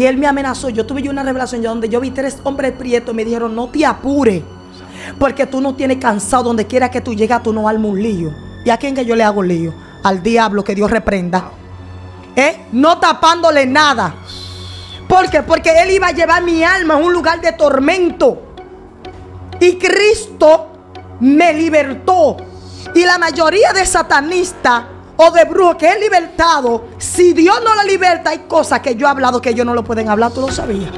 Y él me amenazó. Yo tuve una revelación donde yo vi tres hombres prietos. Me dijeron, no te apure Porque tú no tienes cansado. Donde quiera que tú llegas, tú no armas un lío. ¿Y a quién que yo le hago lío? Al diablo que Dios reprenda. ¿Eh? No tapándole nada. ¿Por qué? Porque él iba a llevar mi alma a un lugar de tormento. Y Cristo me libertó. Y la mayoría de satanistas o de brujo que es libertado, si Dios no la liberta, hay cosas que yo he hablado que ellos no lo pueden hablar, tú lo sabías.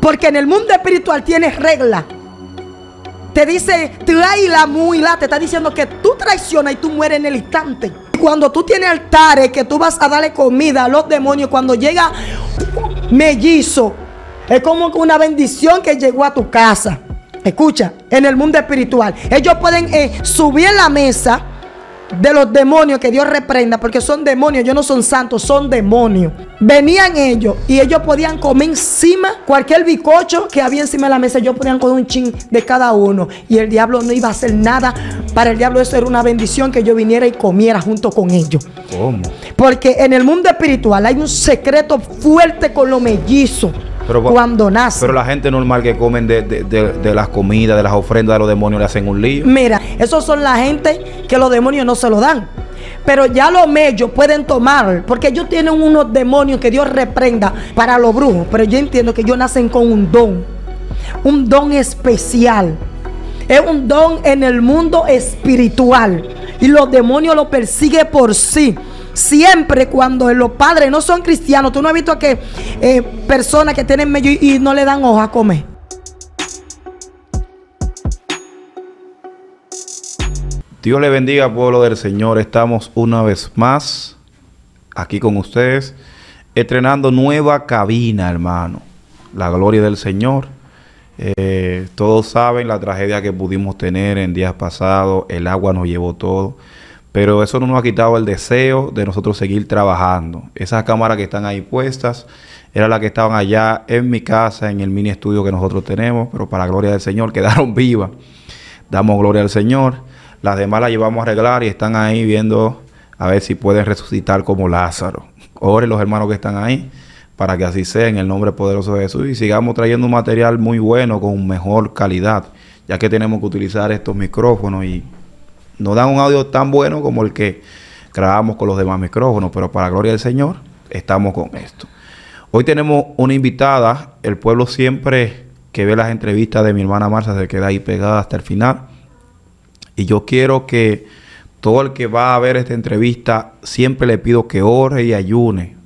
Porque en el mundo espiritual tienes regla. Te dice, Trae muy la, te está diciendo que tú traicionas y tú mueres en el instante. Cuando tú tienes altares que tú vas a darle comida a los demonios, cuando llega mellizo, es como una bendición que llegó a tu casa. Escucha, en el mundo espiritual. Ellos pueden eh, subir la mesa de los demonios que Dios reprenda, porque son demonios, ellos no son santos, son demonios. Venían ellos y ellos podían comer encima cualquier bicocho que había encima de la mesa, ellos podían comer un chin de cada uno y el diablo no iba a hacer nada. Para el diablo eso era una bendición que yo viniera y comiera junto con ellos. ¿Cómo? Porque en el mundo espiritual hay un secreto fuerte con lo mellizo cuando nace. Pero la gente normal que comen de, las comidas, de las ofrendas de los demonios, le hacen un lío. Mira, esos son la gente que los demonios no se lo dan. Pero ya los medios pueden tomar, porque ellos tienen unos demonios que Dios reprenda para los brujos. Pero yo entiendo que ellos nacen con un don, un don especial. Es un don en el mundo espiritual. Y los demonios lo persiguen por sí. Siempre cuando los padres no son cristianos, tú no has visto que eh, personas que tienen medio y no le dan hoja a comer. Dios le bendiga, pueblo del Señor. Estamos una vez más aquí con ustedes, estrenando nueva cabina, hermano. La gloria del Señor. Eh, todos saben la tragedia que pudimos tener en días pasados, el agua nos llevó todo. Pero eso no nos ha quitado el deseo de nosotros seguir trabajando. Esas cámaras que están ahí puestas, era las que estaban allá en mi casa, en el mini estudio que nosotros tenemos, pero para gloria del Señor quedaron vivas. Damos gloria al Señor. Las demás las llevamos a arreglar y están ahí viendo a ver si pueden resucitar como Lázaro. Oren los hermanos que están ahí para que así sea en el nombre poderoso de Jesús y sigamos trayendo un material muy bueno con mejor calidad, ya que tenemos que utilizar estos micrófonos y no dan un audio tan bueno como el que grabamos con los demás micrófonos, pero para la gloria del Señor estamos con esto. Hoy tenemos una invitada, el pueblo siempre que ve las entrevistas de mi hermana Marcia se queda ahí pegada hasta el final. Y yo quiero que todo el que va a ver esta entrevista siempre le pido que ore y ayune,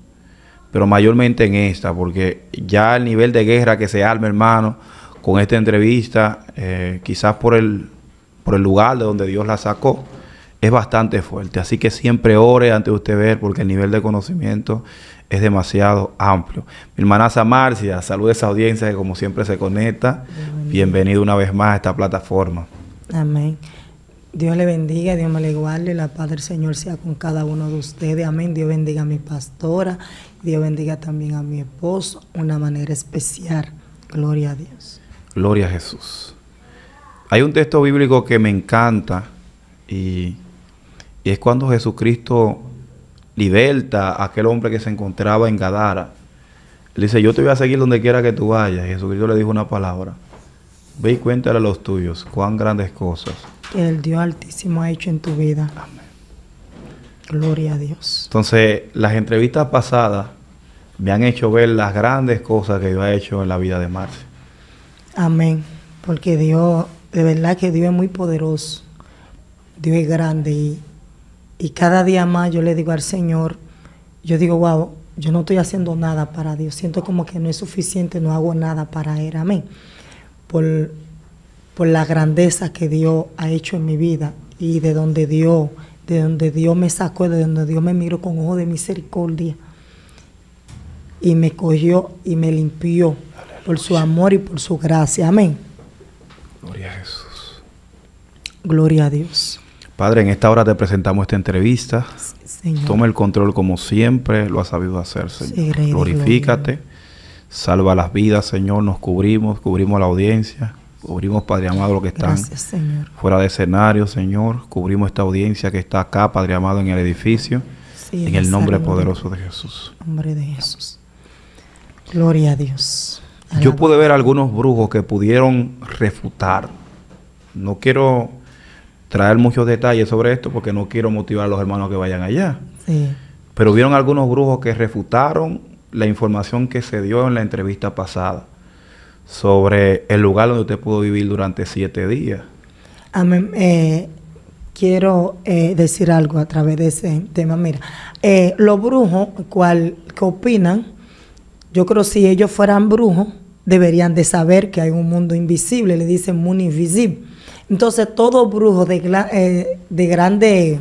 pero mayormente en esta, porque ya el nivel de guerra que se arma, hermano, con esta entrevista, eh, quizás por el el lugar de donde Dios la sacó, es bastante fuerte. Así que siempre ore ante usted ver, porque el nivel de conocimiento es demasiado amplio. Mi hermana Samarcia, salud a esa audiencia que como siempre se conecta. Bienvenido. una vez más a esta plataforma. Amén. Dios le bendiga, Dios me le guarde, la paz del Señor sea con cada uno de ustedes. Amén. Dios bendiga a mi pastora, Dios bendiga también a mi esposo, una manera especial. Gloria a Dios. Gloria a Jesús. Hay un texto bíblico que me encanta y, es cuando Jesucristo liberta a aquel hombre que se encontraba en Gadara. Le dice, yo te voy a seguir donde quiera que tú vayas. Y Jesucristo le dijo una palabra. Ve y cuéntale a los tuyos cuán grandes cosas. Que el Dios Altísimo ha hecho en tu vida. Amén. Gloria a Dios. Entonces, las entrevistas pasadas me han hecho ver las grandes cosas que Dios ha hecho en la vida de Marcia. Amén. Porque Dios de verdad que Dios es muy poderoso, Dios es grande y, cada día más yo le digo al Señor, yo digo, wow, yo no estoy haciendo nada para Dios, siento como que no es suficiente, no hago nada para Él, amén, por, por la grandeza que Dios ha hecho en mi vida y de donde Dios, de donde Dios me sacó, de donde Dios me miró con ojo de misericordia y me cogió y me limpió por su amor y por su gracia, amén. Gloria a Jesús. Gloria a Dios. Padre, en esta hora te presentamos esta entrevista. Toma el control como siempre lo has sabido hacer, Señor. Glorifícate. Salva las vidas, Señor. Nos cubrimos, cubrimos la audiencia. Cubrimos, Padre amado, lo que está fuera de escenario, Señor. Cubrimos esta audiencia que está acá, Padre amado, en el edificio. en el nombre poderoso de Jesús. Nombre de Jesús. Gloria a Dios. Yo pude ver algunos brujos que pudieron refutar. No quiero traer muchos detalles sobre esto porque no quiero motivar a los hermanos que vayan allá. Pero vieron algunos brujos que refutaron la información que se dio en la entrevista pasada sobre el lugar donde usted pudo vivir durante siete días. Eh, quiero eh, decir algo a través de ese tema. Mira, eh, los brujos, ¿cuál opinan, yo creo que si ellos fueran brujos, deberían de saber que hay un mundo invisible, le dicen mundo invisible. Entonces todo brujo de, eh, de grande,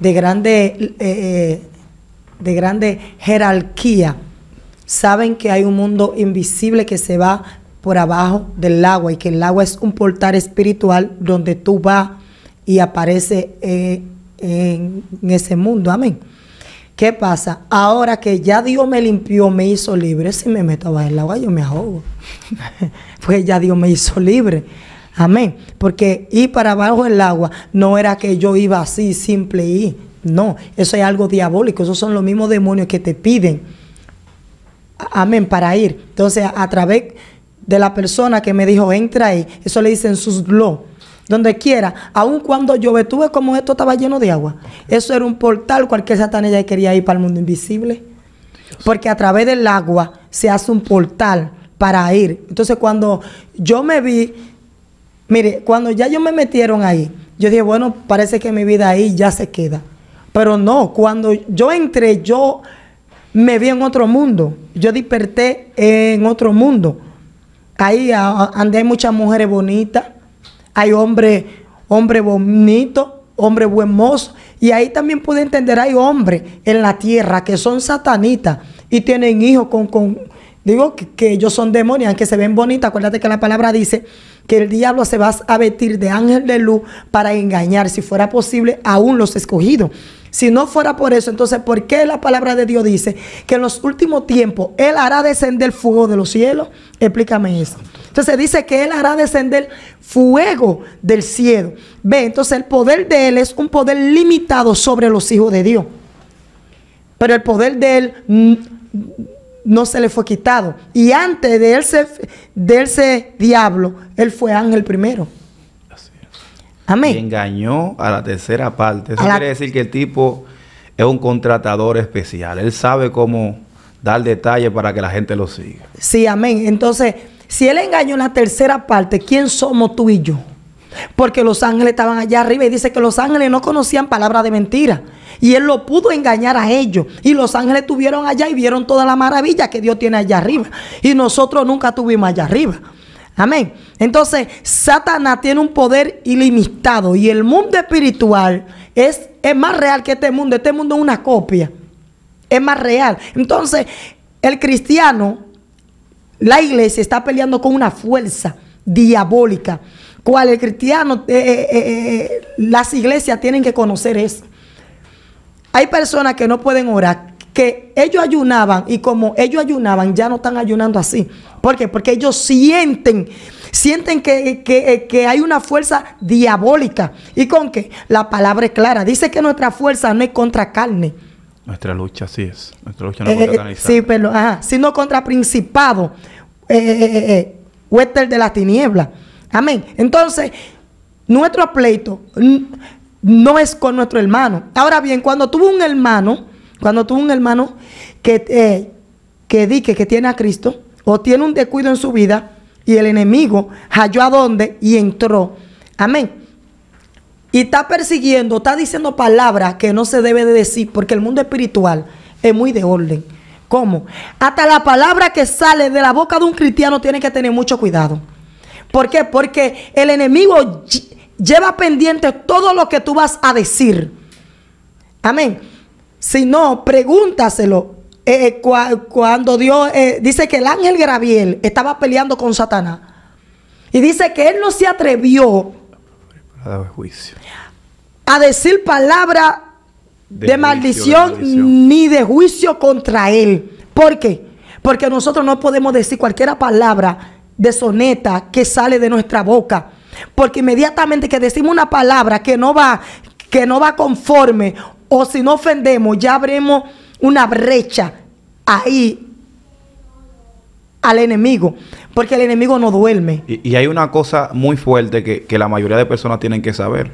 de grande, eh, eh, de grande jerarquía, saben que hay un mundo invisible que se va por abajo del agua y que el agua es un portal espiritual donde tú vas y aparece en ese mundo. Amén. ¿Qué pasa? Ahora que ya Dios me limpió, me hizo libre, si me meto en el agua, yo me ahogo. pues ya Dios me hizo libre. Amén. Porque ir para abajo el agua no era que yo iba así, simple ir. No, eso es algo diabólico. Esos son los mismos demonios que te piden. Amén, para ir. Entonces, a, través de la persona que me dijo, entra ahí, eso le dicen sus lo donde quiera, aun cuando yo tú como esto estaba lleno de agua. Eso era un portal, cualquier satanilla quería ir para el mundo invisible. Porque a través del agua se hace un portal para ir. Entonces cuando yo me vi, mire, cuando ya yo me metieron ahí, yo dije, bueno, parece que mi vida ahí ya se queda. Pero no, cuando yo entré, yo me vi en otro mundo. Yo desperté en otro mundo. Ahí andé muchas mujeres bonitas, hay hombre, hombre bonito, hombre buen Y ahí también pude entender, hay hombres en la tierra que son satanitas y tienen hijos con, digo que, ellos son demonios, aunque se ven bonitas. Acuérdate que la palabra dice que el diablo se va a vestir de ángel de luz para engañar, si fuera posible, aún los escogidos. Si no fuera por eso, entonces, ¿por qué la palabra de Dios dice que en los últimos tiempos Él hará descender fuego de los cielos? Explícame eso. Entonces dice que Él hará descender fuego del cielo. Ve, entonces el poder de Él es un poder limitado sobre los hijos de Dios. Pero el poder de Él no se le fue quitado. Y antes de Él diablo, Él fue ángel primero. Amén. engañó a la tercera parte. Eso quiere decir que el tipo es un contratador especial. Él sabe cómo dar detalles para que la gente lo siga. Sí, amén. Entonces, si él engañó a la tercera parte, ¿quién somos tú y yo? Porque los ángeles estaban allá arriba y dice que los ángeles no conocían palabras de mentira. Y él lo pudo engañar a ellos. Y los ángeles estuvieron allá y vieron toda la maravilla que Dios tiene allá arriba. Y nosotros nunca estuvimos allá arriba. Amén. Entonces, Satanás tiene un poder ilimitado y el mundo espiritual es, es más real que este mundo. Este mundo es una copia. Es más real. Entonces, el cristiano, la iglesia está peleando con una fuerza diabólica. Cual el cristiano, eh, eh, eh, las iglesias tienen que conocer eso. Hay personas que no pueden orar, que ellos ayunaban y como ellos ayunaban, ya no están ayunando así. ¿Por qué? Porque ellos sienten, sienten eh, que, hay una fuerza diabólica. ¿Y con qué? La palabra es clara. Dice que nuestra fuerza no es contra carne. Nuestra lucha así es. Nuestra lucha no eh, es contra eh, carne. Sí, pero, ajá, sino contra principado, eh, de la tiniebla. Amén. Entonces, nuestro pleito no es con nuestro hermano. Ahora bien, cuando tuvo un hermano cuando tú un hermano que, eh, que que tiene a Cristo o tiene un descuido en su vida y el enemigo halló a dónde y entró. Amén. Y está persiguiendo, está diciendo palabras que no se debe de decir porque el mundo espiritual es muy de orden. ¿Cómo? Hasta la palabra que sale de la boca de un cristiano tiene que tener mucho cuidado. ¿Por qué? Porque el enemigo lleva pendiente todo lo que tú vas a decir. Amén. Si no, pregúntaselo. Eh, eh, cuando Dios eh, dice que el ángel Gabriel estaba peleando con Satanás y dice que él no se atrevió a decir palabra de, maldición, ni de juicio contra él. ¿Por qué? Porque nosotros no podemos decir cualquiera palabra De soneta que sale de nuestra boca. Porque inmediatamente que decimos una palabra que no va, que no va conforme o si no ofendemos, ya abrimos una brecha ahí al enemigo, porque el enemigo no duerme. Y, hay una cosa muy fuerte que, la mayoría de personas tienen que saber.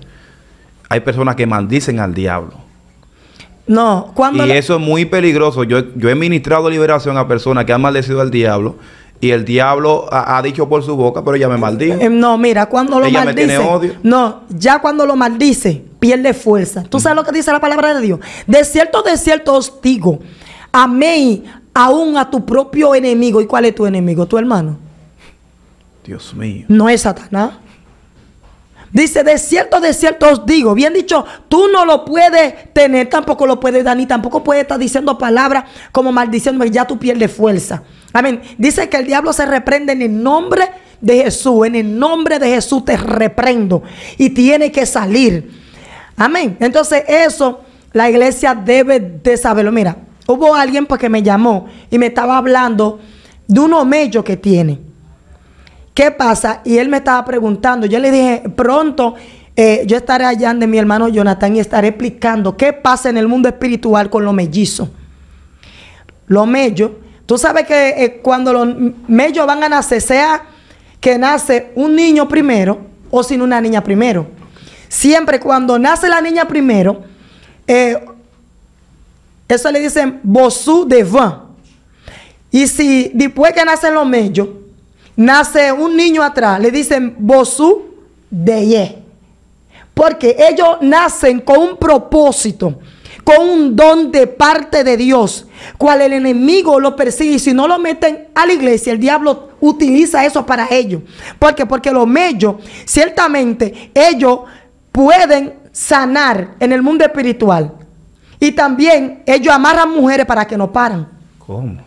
Hay personas que maldicen al diablo. No, cuando... Y eso es muy peligroso. Yo, he ministrado liberación a personas que han maldecido al diablo y el diablo ha, dicho por su boca, pero ella me maldice. Eh, no, mira, cuando lo ella Me tiene odio. No, ya cuando lo maldice, pierde fuerza. ¿Tú sabes lo que dice la palabra de Dios? De cierto, de cierto os digo, amén aún a tu propio enemigo. ¿Y cuál es tu enemigo? Tu hermano. Dios mío. No es Satanás. Dice, de cierto, de cierto os digo, bien dicho, tú no lo puedes tener, tampoco lo puedes dar, ni tampoco puedes estar diciendo palabras como maldiciendo, ya tú pierdes fuerza. Amén. Dice que el diablo se reprende en el nombre de Jesús, en el nombre de Jesús te reprendo y tiene que salir. Amén. Entonces eso la iglesia debe de saberlo. Mira, hubo alguien porque que me llamó y me estaba hablando de uno mellos que tiene. ¿Qué pasa? Y él me estaba preguntando. Yo le dije, pronto eh, yo estaré allá de mi hermano Jonathan y estaré explicando qué pasa en el mundo espiritual con los mellizos. Los mellos. Tú sabes que eh, cuando los mellos van a nacer, sea que nace un niño primero o sin una niña primero. Siempre cuando nace la niña primero, eh, eso le dicen vosú de van. Y si después que nacen los medios, nace un niño atrás, le dicen vosú de ye. Porque ellos nacen con un propósito, con un don de parte de Dios, cual el enemigo lo persigue. Y si no lo meten a la iglesia, el diablo utiliza eso para ellos. ¿Por qué? Porque los medios, ciertamente, ellos pueden sanar en el mundo espiritual. Y también ellos amarran mujeres para que no paran. ¿Cómo?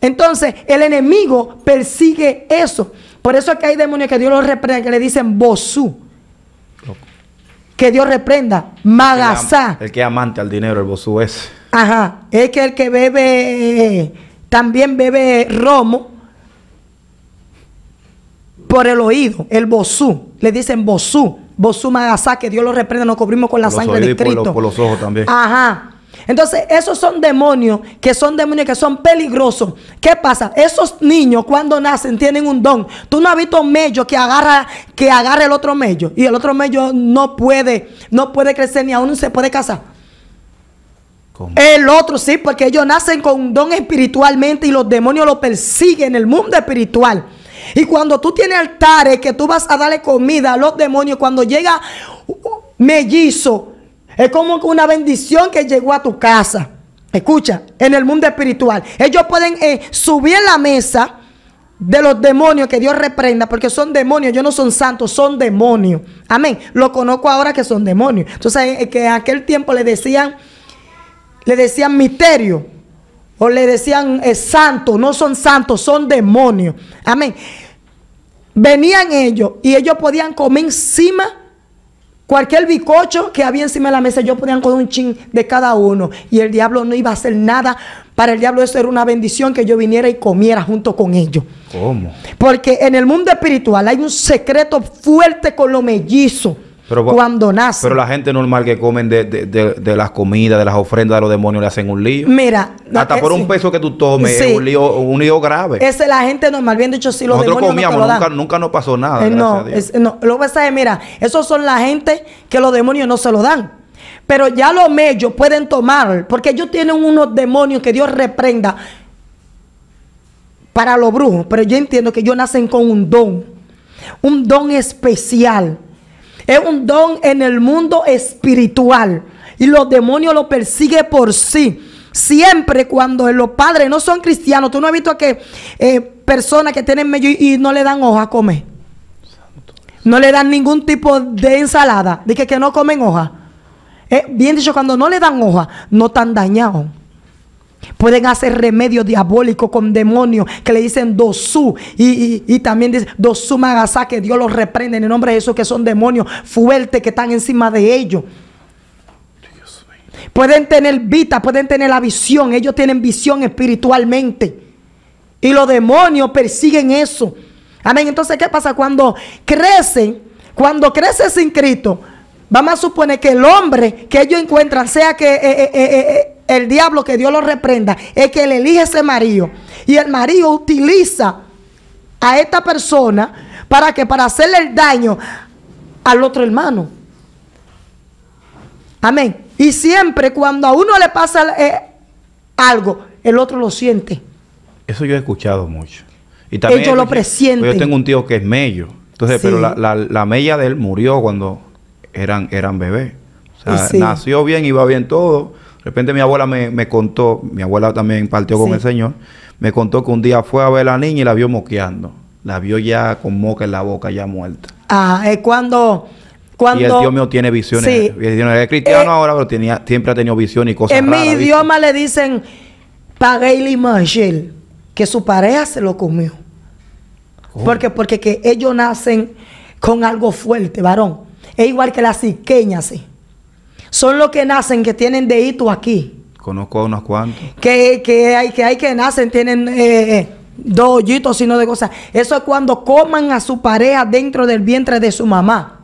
Entonces, el enemigo persigue eso. Por eso es que hay demonios que Dios los reprende, que le dicen bosú. Que Dios reprenda. Magasá. El, que es amante al dinero, el bosú es. Ajá. Es que el que bebe, también bebe romo por el oído, el bosú. Le dicen bosú vos que Dios lo reprenda, nos cubrimos con la sangre de Cristo. Por, los ojos también. Ajá. Entonces, esos son demonios, que son demonios que son peligrosos. ¿Qué pasa? Esos niños cuando nacen tienen un don. Tú no has visto un mello que agarra, que agarra el otro medio y el otro medio no puede, no puede crecer ni aún se puede casar. El otro sí, porque ellos nacen con un don espiritualmente y los demonios los persiguen en el mundo espiritual. Y cuando tú tienes altares que tú vas a darle comida a los demonios, cuando llega mellizo, es como una bendición que llegó a tu casa. Escucha, en el mundo espiritual, ellos pueden eh, subir la mesa de los demonios que Dios reprenda, porque son demonios, ellos no son santos, son demonios. Amén. Lo conozco ahora que son demonios. Entonces, que en aquel tiempo le decían, le decían misterio o le decían es santo, no son santos, son demonios. Amén. Venían ellos y ellos podían comer encima cualquier bicocho que había encima de la mesa. Ellos podían comer un chin de cada uno y el diablo no iba a hacer nada. Para el diablo eso era una bendición que yo viniera y comiera junto con ellos. ¿Cómo? Porque en el mundo espiritual hay un secreto fuerte con lo mellizo. Pero, cuando nace. Pero la gente normal que comen de, las comidas, de las ofrendas de los demonios, le hacen un lío. Mira. Hasta por un peso que tú tomes, es un lío, grave. Esa es la gente normal. Bien dicho, si los demonios comíamos, no Nunca, nos pasó nada. Eh, no, no, lo que pasa es, mira, esos son la gente que los demonios no se lo dan. Pero ya los medios pueden tomar, porque ellos tienen unos demonios que Dios reprenda para los brujos. Pero yo entiendo que ellos nacen con un don, un don especial es un don en el mundo espiritual. Y los demonios lo persiguen por sí. Siempre cuando los padres no son cristianos, tú no has visto a que eh, personas que tienen medio y, no le dan hoja a comer. No le dan ningún tipo de ensalada. Dice que, no comen hoja. Eh, bien dicho, cuando no le dan hoja, no están dañados. Pueden hacer remedio diabólico con demonios que le dicen dosú y, y, también dice dosú magasá, que Dios los reprende en el nombre de esos que son demonios fuertes que están encima de ellos. Pueden tener vida pueden tener la visión, ellos tienen visión espiritualmente. Y los demonios persiguen eso. Amén. Entonces, ¿qué pasa? Cuando crecen, cuando crece sin Cristo, vamos a suponer que el hombre que ellos encuentran, sea que eh, eh, eh, el diablo, que Dios lo reprenda, es que él elige ese marido. Y el marido utiliza a esta persona para que para hacerle el daño al otro hermano. Amén. Y siempre cuando a uno le pasa eh, algo, el otro lo siente. Eso yo he escuchado mucho. Y también Ellos lo Yo tengo un tío que es mello. Entonces, pero la, la, mella de él murió cuando eran, eran bebés. O sea, nació bien, iba bien todo de repente mi abuela me, contó, mi abuela también partió con el Señor, me contó que un día fue a ver a la niña y la vio moqueando. La vio ya con moca en la boca, ya muerta. Ah, es eh, cuando... Cuando, y el dios mío tiene visiones. Sí, es cristiano eh, ahora, pero tenía, siempre ha tenido visiones y cosas En mi idioma le dicen y Mangel, que su pareja se lo comió. Porque, porque que ellos nacen con algo fuerte, varón. Es igual que las iqueñas, sí son los que nacen que tienen hito aquí. Conozco unos cuantos. Que, hay, que hay que nacen, tienen eh, eh, dos hoyitos, sino de cosas. Eso es cuando coman a su pareja dentro del vientre de su mamá.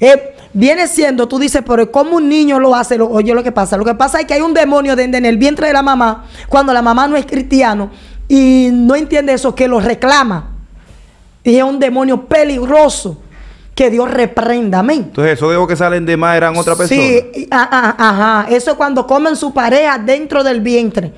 Eh, viene siendo, tú dices, pero como un niño lo hace? Lo, oye, lo que pasa. Lo que pasa es que hay un demonio en el vientre de la mamá, cuando la mamá no es cristiano y no entiende eso, que lo reclama. Y es un demonio peligroso que Dios reprenda. Amén. Entonces, eso digo que salen de más eran otra persona. Sí, ajá, ah, ah, ajá. Eso es cuando comen su pareja dentro del vientre.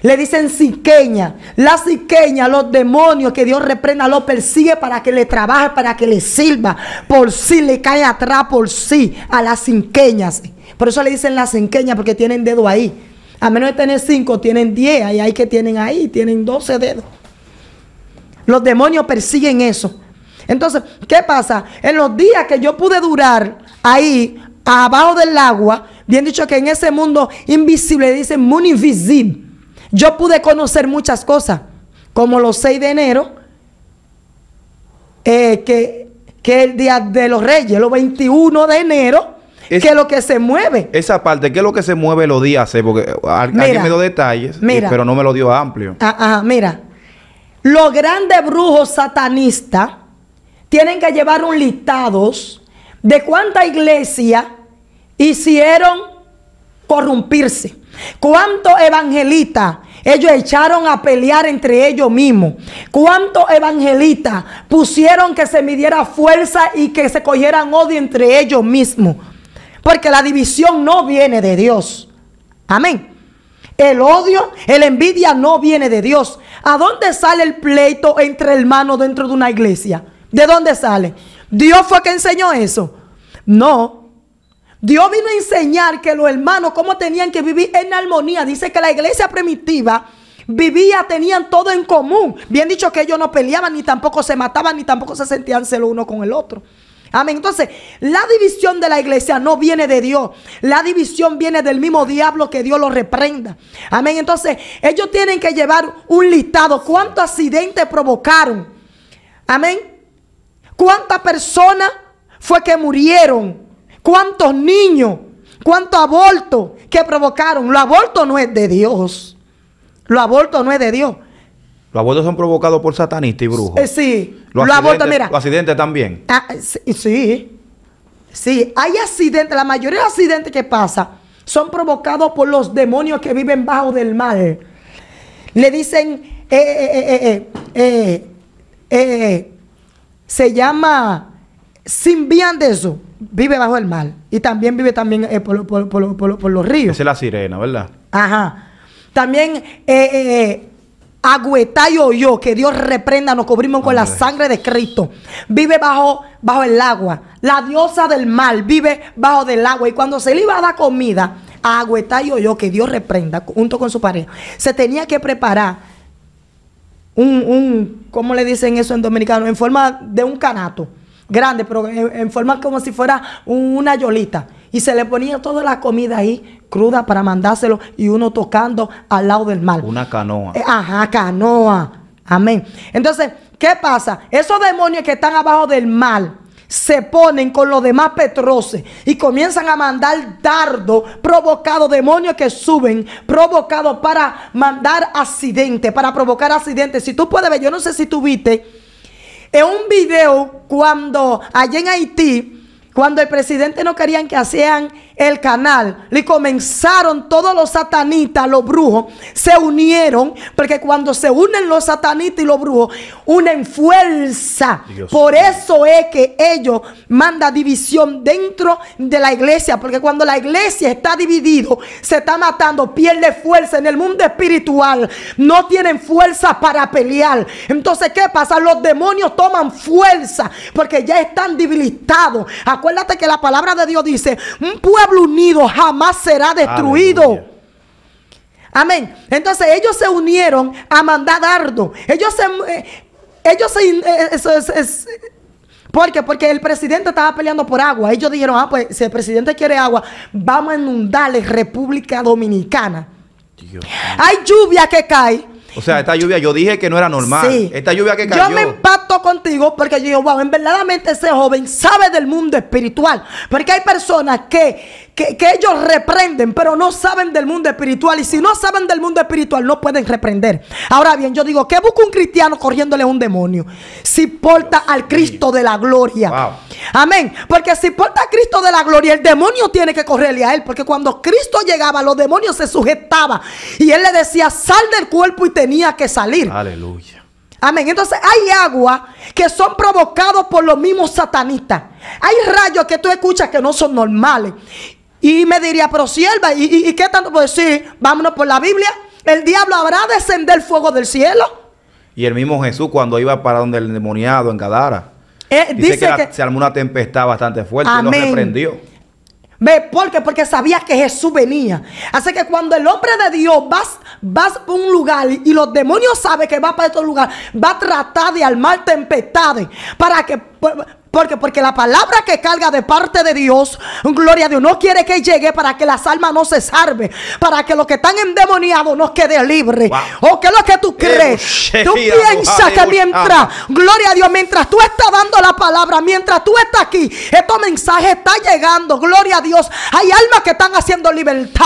Le dicen siqueña. La siqueña, los demonios que Dios reprenda, los persigue para que le trabaje, para que le sirva. Por sí le cae atrás, por sí, a las siqueñas. Por eso le dicen las cinqueñas, porque tienen dedo ahí. A menos de tener cinco, tienen diez. Y hay que tienen ahí, tienen doce dedos. Los demonios persiguen eso. Entonces, ¿qué pasa? En los días que yo pude durar ahí, abajo del agua, bien dicho que en ese mundo invisible, dicen muy invisible, yo pude conocer muchas cosas, como los 6 de enero, eh, que, que el Día de los Reyes, los 21 de enero, que es lo que se mueve. Esa parte, ¿qué es lo que se mueve los días? Eh, porque alguien me dio detalles, eh, pero no me lo dio amplio. Ah, ah, mira, los grandes brujos satanistas, tienen que llevar un listados de cuánta iglesia hicieron corrompirse, cuántos evangelistas ellos echaron a pelear entre ellos mismos. ¿Cuántos evangelistas pusieron que se midiera fuerza y que se cogieran odio entre ellos mismos? Porque la división no viene de Dios. Amén. El odio, la envidia no viene de Dios. ¿A dónde sale el pleito entre hermanos dentro de una iglesia? ¿De dónde sale? ¿Dios fue que enseñó eso? No. Dios vino a enseñar que los hermanos cómo tenían que vivir en armonía. Dice que la iglesia primitiva vivía, tenían todo en común. Bien dicho que ellos no peleaban, ni tampoco se mataban, ni tampoco se sentían celos uno con el otro. Amén. Entonces, la división de la iglesia no viene de Dios. La división viene del mismo diablo que Dios lo reprenda. Amén. Entonces, ellos tienen que llevar un listado. ¿Cuántos accidentes provocaron? Amén. ¿Cuántas personas fue que murieron? ¿Cuántos niños? ¿Cuántos abortos que provocaron? Lo aborto no es de Dios. Lo aborto no es de Dios. Los abortos son provocados por satanistas y brujos. Eh, sí. Los, lo accidentes también. Ah, sí, sí. hay accidentes. La mayoría de los accidentes que pasa son provocados por los demonios que viven bajo del mar. Le dicen, eh, eh, eh, eh se llama sin de eso, vive bajo el mar. Y también vive también eh, por, los ríos. Esa es la sirena, ¿verdad? Ajá. También eh, eh, eh que Dios reprenda, nos cubrimos con la sangre de Cristo. Vive bajo, bajo el agua. La diosa del mal vive bajo del agua. Y cuando se le iba a dar comida a Agüeta y que Dios reprenda, junto con su pareja, se tenía que preparar un, un, ¿cómo le dicen eso en dominicano? En forma de un canato, grande, pero en, forma como si fuera una yolita. Y se le ponía toda la comida ahí, cruda, para mandárselo, y uno tocando al lado del mal Una canoa. Eh, ajá, canoa. Amén. Entonces, ¿qué pasa? Esos demonios que están abajo del mal se ponen con los demás Petroces y comienzan a mandar dardo provocado, demonios que suben, Provocado para mandar accidentes, para provocar accidentes. Si tú puedes ver, yo no sé si tú viste en un video cuando allá en Haití, cuando el presidente no querían que hacían el canal le comenzaron todos los satanitas los brujos, se unieron, porque cuando se unen los satanitas y los brujos, unen fuerza. Por eso es que ellos mandan división dentro de la iglesia, porque cuando la iglesia está dividida, se está matando, pierde fuerza en el mundo espiritual, no tienen fuerza para pelear. Entonces, ¿qué pasa? Los demonios toman fuerza, porque ya están debilitados. Acuérdate que la palabra de Dios dice, un unido jamás será destruido. Amén. Entonces ellos se unieron a mandar dardo. Ellos se... Eh, ellos se... Eh, es, porque, Porque el presidente estaba peleando por agua. Ellos dijeron, ah, pues si el presidente quiere agua, vamos a inundarle República Dominicana. Hay lluvia que cae o sea, esta lluvia yo dije que no era normal. Esta lluvia que cayó. Yo me impacto contigo porque yo digo, wow, en verdaderamente ese joven sabe del mundo espiritual. Porque hay personas que, que, ellos reprenden, pero no saben del mundo espiritual. Y si no saben del mundo espiritual, no pueden reprender. Ahora bien, yo digo, ¿qué busca un cristiano corriéndole a un demonio? Si porta al Cristo de la gloria. Amén. Porque si porta al Cristo de la gloria, el demonio tiene que correrle a él. Porque cuando Cristo llegaba, los demonios se sujetaban. Y él le decía, sal del cuerpo y te tenía que salir. Aleluya. Amén. Entonces hay agua que son provocados por los mismos satanistas. Hay rayos que tú escuchas que no son normales. Y me diría, pero sierva, ¿y, qué tanto? Pues sí, vámonos por la Biblia. El diablo habrá descendido el fuego del cielo. Y el mismo Jesús cuando iba para donde el demoniado en Gadara. Eh, dice, que, se armó una tempestad bastante fuerte y reprendió. ¿Por qué? Porque sabía que Jesús venía. Así que cuando el hombre de Dios vas, vas a un lugar y los demonios saben que va para este lugar, va a tratar de armar tempestades para que porque, porque la palabra que carga de parte de Dios, gloria a Dios, no quiere que llegue para que las almas no se salven, para que los que están endemoniados no queden libres. O que lo que tú eh, crees, tú piensas que mientras, gloria a Dios, mientras tú estás dando la palabra, mientras tú estás aquí, estos mensajes están llegando, gloria a Dios. Hay almas que están haciendo libertad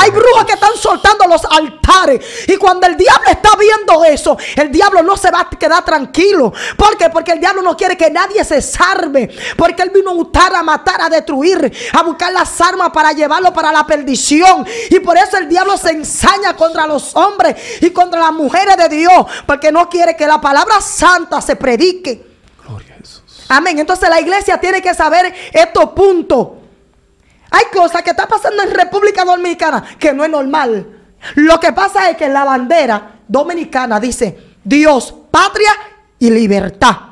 hay brujas que están soltando los altares. Y cuando el diablo está viendo eso, el diablo no se va a quedar tranquilo. ¿Por qué? Porque el diablo no quiere que nadie se salve porque Él vino a a matar, a destruir, a buscar las armas para llevarlo para la perdición. Y por eso el diablo se ensaña contra los hombres y contra las mujeres de Dios. Porque no quiere que la palabra santa se predique. Amén. Entonces la iglesia tiene que saber estos puntos. Hay cosas que está pasando en República Dominicana que no es normal. Lo que pasa es que la bandera dominicana dice Dios, patria y libertad.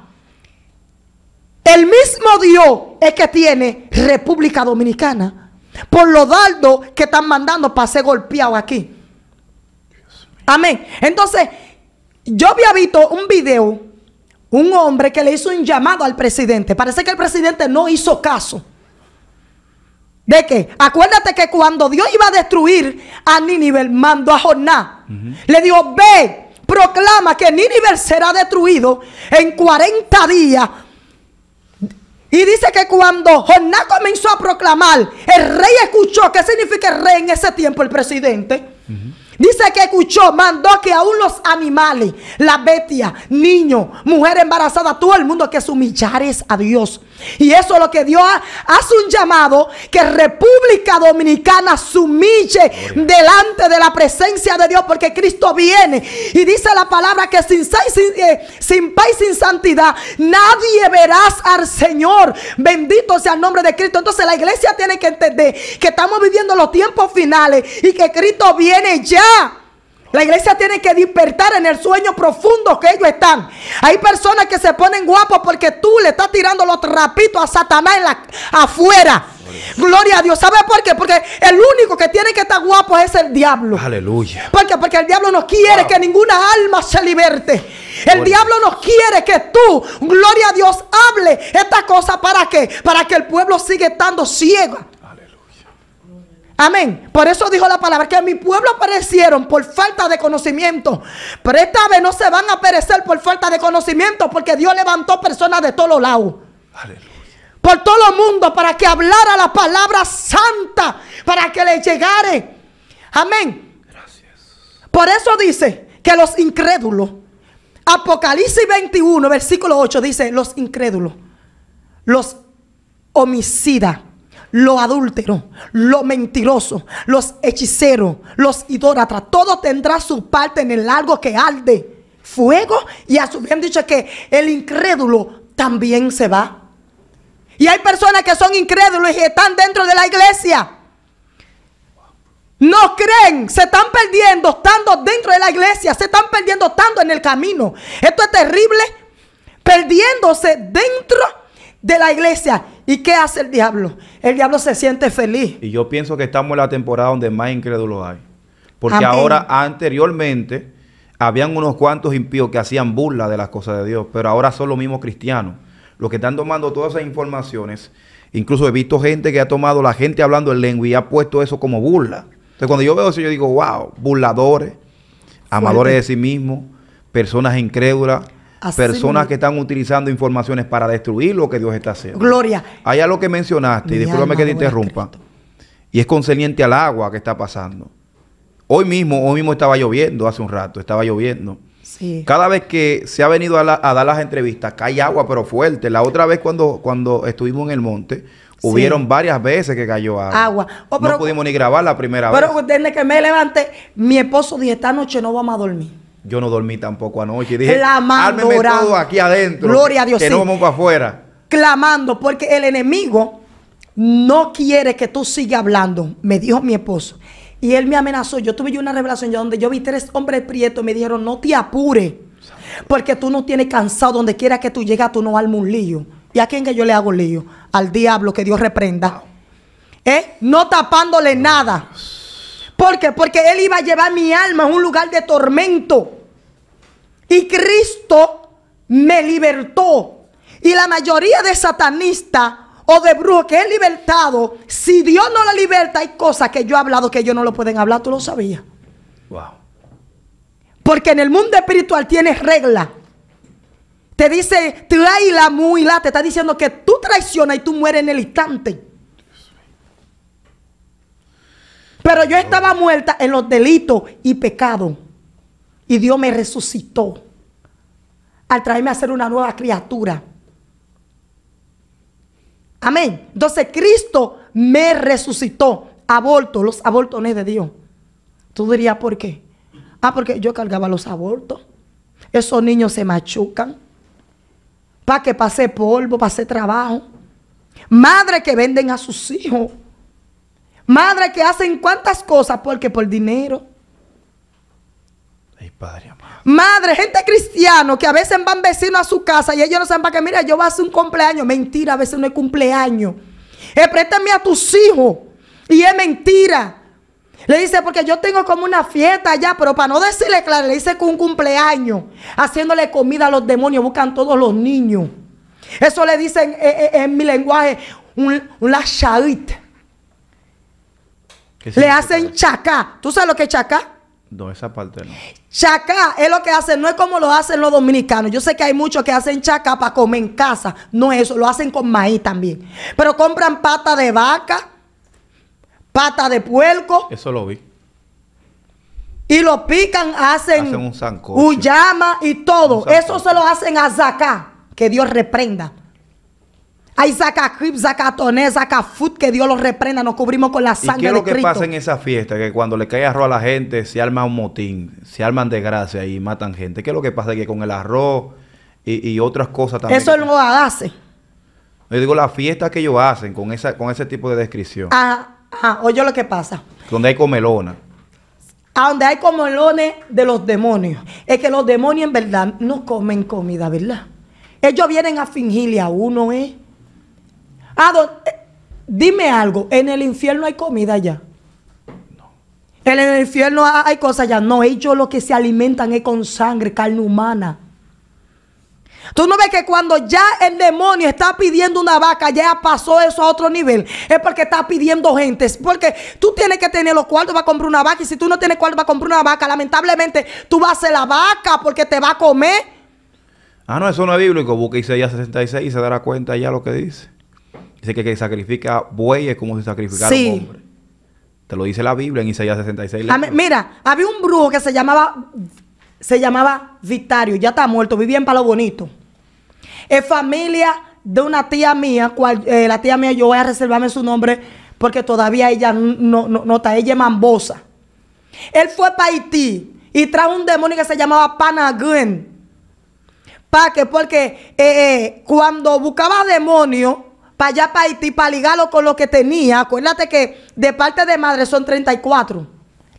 El mismo Dios es que tiene República Dominicana por los dardos que están mandando para ser golpeado aquí. Amén. Entonces, yo había visto un video, un hombre que le hizo un llamado al presidente. Parece que el presidente no hizo caso. ¿De qué? Acuérdate que cuando Dios iba a destruir a Nínive, mandó a Jorná. Le dijo, ve, proclama que Nínive será destruido en 40 días y dice que cuando Joná comenzó a proclamar, el rey escuchó. ¿Qué significa rey en ese tiempo? El presidente. Dice que escuchó, mandó que aún los animales, la bestia, niño, mujer embarazada, todo el mundo que se humillares a Dios. Y eso es lo que Dios hace un llamado que República Dominicana se delante de la presencia de Dios porque Cristo viene. Y dice la palabra que sin, sin, eh, sin paz sin santidad nadie verás al Señor. Bendito sea el nombre de Cristo. Entonces la iglesia tiene que entender que estamos viviendo los tiempos finales y que Cristo viene ya la iglesia tiene que despertar en el sueño profundo que ellos están. Hay personas que se ponen guapos porque tú le estás tirando los trapitos a Satanás afuera. Gloria a Dios. ¿Sabe por qué? Porque el único que tiene que estar guapo es el diablo. Aleluya. ¿Por qué? Porque el diablo no quiere que ninguna alma se liberte. El diablo no quiere que tú, gloria a Dios, hable estas cosa. ¿Para qué? Para que el pueblo siga estando ciego. Amén. Por eso dijo la palabra que mi pueblo aparecieron por falta de conocimiento. Pero esta vez no se van a perecer por falta de conocimiento porque Dios levantó personas de todos lados. Por todo el mundo para que hablara la palabra santa, para que le llegare. Amén. Gracias. Por eso dice que los incrédulos, Apocalipsis 21, versículo 8, dice los incrédulos, los homicida lo adúltero, lo mentiroso, los hechiceros, los idólatras. Todo tendrá su parte en el largo que arde fuego. Y a su bien dicho que el incrédulo también se va. Y hay personas que son incrédulos y están dentro de la iglesia. No creen, se están perdiendo estando dentro de la iglesia, se están perdiendo estando en el camino. Esto es terrible, perdiéndose dentro de la iglesia. ¿Y qué hace el diablo? El diablo se siente feliz. Y yo pienso que estamos en la temporada donde más incrédulos hay. Porque ahora, anteriormente, habían unos cuantos impíos que hacían burla de las cosas de Dios, pero ahora son los mismos cristianos, los que están tomando todas esas informaciones. Incluso he visto gente que ha tomado la gente hablando el lengua y ha puesto eso como burla. Entonces, cuando yo veo eso, yo digo, wow, burladores, amadores de sí mismos, personas incrédulas personas que están utilizando informaciones para destruir lo que Dios está haciendo. Gloria. Allá lo que mencionaste, y discúlpame que te interrumpa, y es concerniente al agua que está pasando. Hoy mismo, hoy mismo estaba lloviendo, hace un rato, estaba lloviendo. Sí. Cada vez que se ha venido a, dar las entrevistas, cae agua, pero fuerte. La otra vez cuando, cuando estuvimos en el monte, hubieron varias veces que cayó agua. Oh, no pudimos ni grabar la primera pero, vez. Pero desde que me levante, mi esposo dijo, esta noche no vamos a dormir. Yo no dormí tampoco anoche. Dije, clamando, todo aquí adentro. Gloria a Dios. Que no para afuera. Clamando, porque el enemigo no quiere que tú sigas hablando. Me dijo mi esposo. Y él me amenazó. Yo tuve yo una revelación donde yo vi tres hombres prietos. y Me dijeron, no te apure Porque tú no tienes cansado. Donde quiera que tú llegas, tú no armas un lío. ¿Y a quién que yo le hago lío? Al diablo, que Dios reprenda. ¿Eh? No tapándole nada. ¿Por qué? Porque Él iba a llevar mi alma a un lugar de tormento. Y Cristo me libertó. Y la mayoría de satanistas o de brujos que he libertado, si Dios no la liberta, hay cosas que yo he hablado que ellos no lo pueden hablar, tú lo sabías. Wow. Porque en el mundo espiritual tienes regla. Te dice, la muy la, te está diciendo que tú traicionas y tú mueres en el instante. Pero yo estaba muerta en los delitos y pecados. Y Dios me resucitó al traerme a ser una nueva criatura. Amén. Entonces Cristo me resucitó. Aborto, los abortones de Dios. Tú dirías, ¿por qué? Ah, porque yo cargaba los abortos. Esos niños se machucan. Para que pase polvo, pase trabajo. Madre que venden a sus hijos Madre que hacen cuántas cosas porque por dinero. Madre, gente cristiana que a veces van vecinos a su casa y ellos no saben para qué. Mira, yo voy a hacer un cumpleaños. Mentira, a veces no es cumpleaños. Eh, préstame a tus hijos. Y es mentira. Le dice, porque yo tengo como una fiesta allá, pero para no decirle claro, le dice que un cumpleaños, haciéndole comida a los demonios, buscan todos los niños. Eso le dicen eh, eh, en, mi lenguaje, un, un le hacen chacá. ¿Tú sabes lo que es chacá? No, esa parte no. Chacá es lo que hacen, no es como lo hacen los dominicanos. Yo sé que hay muchos que hacen chacá para comer en casa. No es eso, lo hacen con maíz también. Pero compran pata de vaca, pata de puerco. Eso lo vi. Y lo pican, hacen, hacen un sancocho. Uyama y todo. Eso se lo hacen a Zacá. Que Dios reprenda. Hay saca Crip, saca Food, que Dios los reprenda, nos cubrimos con la sangre ¿Y qué es lo que pasa en esa fiesta? Que cuando le cae arroz a la gente, se arma un motín, se arman desgracia y matan gente. ¿Qué es lo que pasa? Que con el arroz y, otras cosas también. Eso es lo hace. Yo digo, la fiesta que ellos hacen con, esa, con ese tipo de descripción. Ajá, ah, ajá. Ah, oye lo que pasa. Donde hay comelona a donde hay comelones de los demonios. Es que los demonios en verdad no comen comida, ¿verdad? Ellos vienen a fingirle a uno, ¿eh? Ah, eh, dime algo, en el infierno hay comida ya. No. En el infierno hay cosas ya. No, ellos lo que se alimentan es con sangre, carne humana. Tú no ves que cuando ya el demonio está pidiendo una vaca, ya pasó eso a otro nivel. Es porque está pidiendo gente. porque tú tienes que tener los cuartos para comprar una vaca. Y si tú no tienes cuartos para comprar una vaca, lamentablemente tú vas a ser la vaca porque te va a comer. Ah, no, eso no es bíblico. Busca Isaías 66 y se dará cuenta ya lo que dice. Dice que, que sacrifica bueyes como si sacrificara un hombre. Te lo dice la Biblia en Isaías 66. mira, había un brujo que se llamaba, se llamaba Vitario, ya está muerto, vivía en Palo Bonito. Es familia de una tía mía, eh, la tía mía, yo voy a reservarme su nombre porque todavía ella no, está, ella es mambosa. Él fue para Haití y trajo un demonio que se llamaba Panaguen. ¿Para qué? Porque eh, eh, cuando buscaba demonio para allá, para Haití, para ligarlo con lo que tenía. Acuérdate que de parte de madre son 34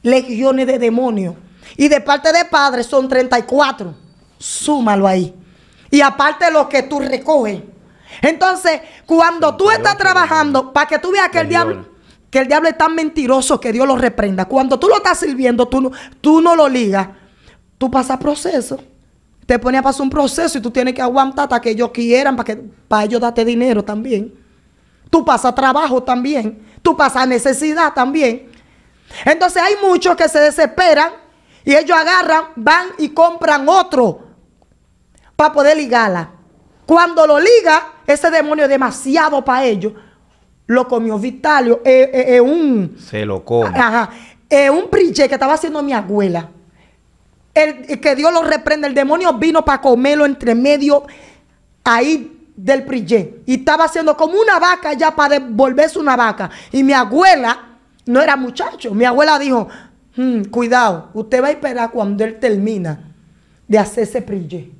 legiones de demonios. Y de parte de padre son 34. Súmalo ahí. Y aparte lo que tú recoges. Entonces, cuando tú estás trabajando, para que tú veas que el diablo que el diablo es tan mentiroso que Dios lo reprenda. Cuando tú lo estás sirviendo, tú no, tú no lo ligas. Tú pasas proceso te pone a pasar un proceso y tú tienes que aguantar hasta que ellos quieran para que para ellos date dinero también. Tú pasas trabajo también, tú pasas necesidad también. Entonces hay muchos que se desesperan y ellos agarran, van y compran otro para poder ligarla. Cuando lo liga, ese demonio demasiado para ellos, lo comió Vitalio, es eh, eh, eh, un... Se lo come. Ajá, un priche que estaba haciendo mi abuela. El, que Dios lo reprende. El demonio vino para comerlo entre medio ahí del prillé. Y estaba haciendo como una vaca ya para devolverse una vaca. Y mi abuela, no era muchacho, mi abuela dijo, hmm, cuidado, usted va a esperar cuando él termina de hacerse prillé.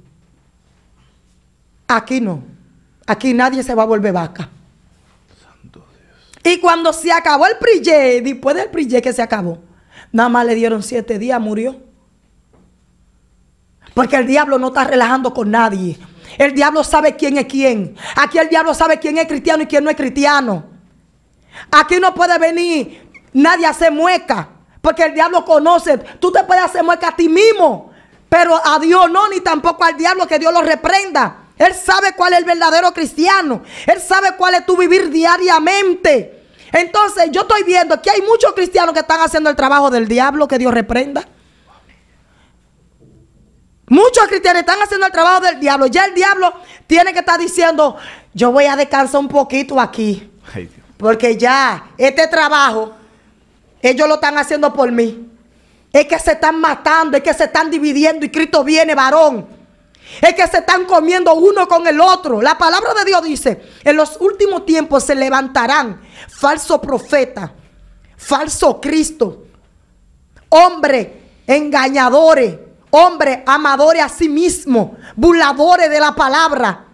Aquí no. Aquí nadie se va a volver vaca. Santo Dios. Y cuando se acabó el prillé, después del prillé que se acabó, nada más le dieron siete días, murió. Porque el diablo no está relajando con nadie. El diablo sabe quién es quién. Aquí el diablo sabe quién es cristiano y quién no es cristiano. Aquí no puede venir nadie a hacer mueca. Porque el diablo conoce. Tú te puedes hacer mueca a ti mismo. Pero a Dios no, ni tampoco al diablo, que Dios lo reprenda. Él sabe cuál es el verdadero cristiano. Él sabe cuál es tu vivir diariamente. Entonces yo estoy viendo que hay muchos cristianos que están haciendo el trabajo del diablo, que Dios reprenda. Muchos cristianos están haciendo el trabajo del diablo. Ya el diablo tiene que estar diciendo, yo voy a descansar un poquito aquí. porque ya este trabajo, ellos lo están haciendo por mí. Es que se están matando, es que se están dividiendo y Cristo viene, varón. Es que se están comiendo uno con el otro. La palabra de Dios dice, en los últimos tiempos se levantarán falso profeta, falso Cristo, hombre, engañadores hombres amadores a sí mismos, burladores de la palabra.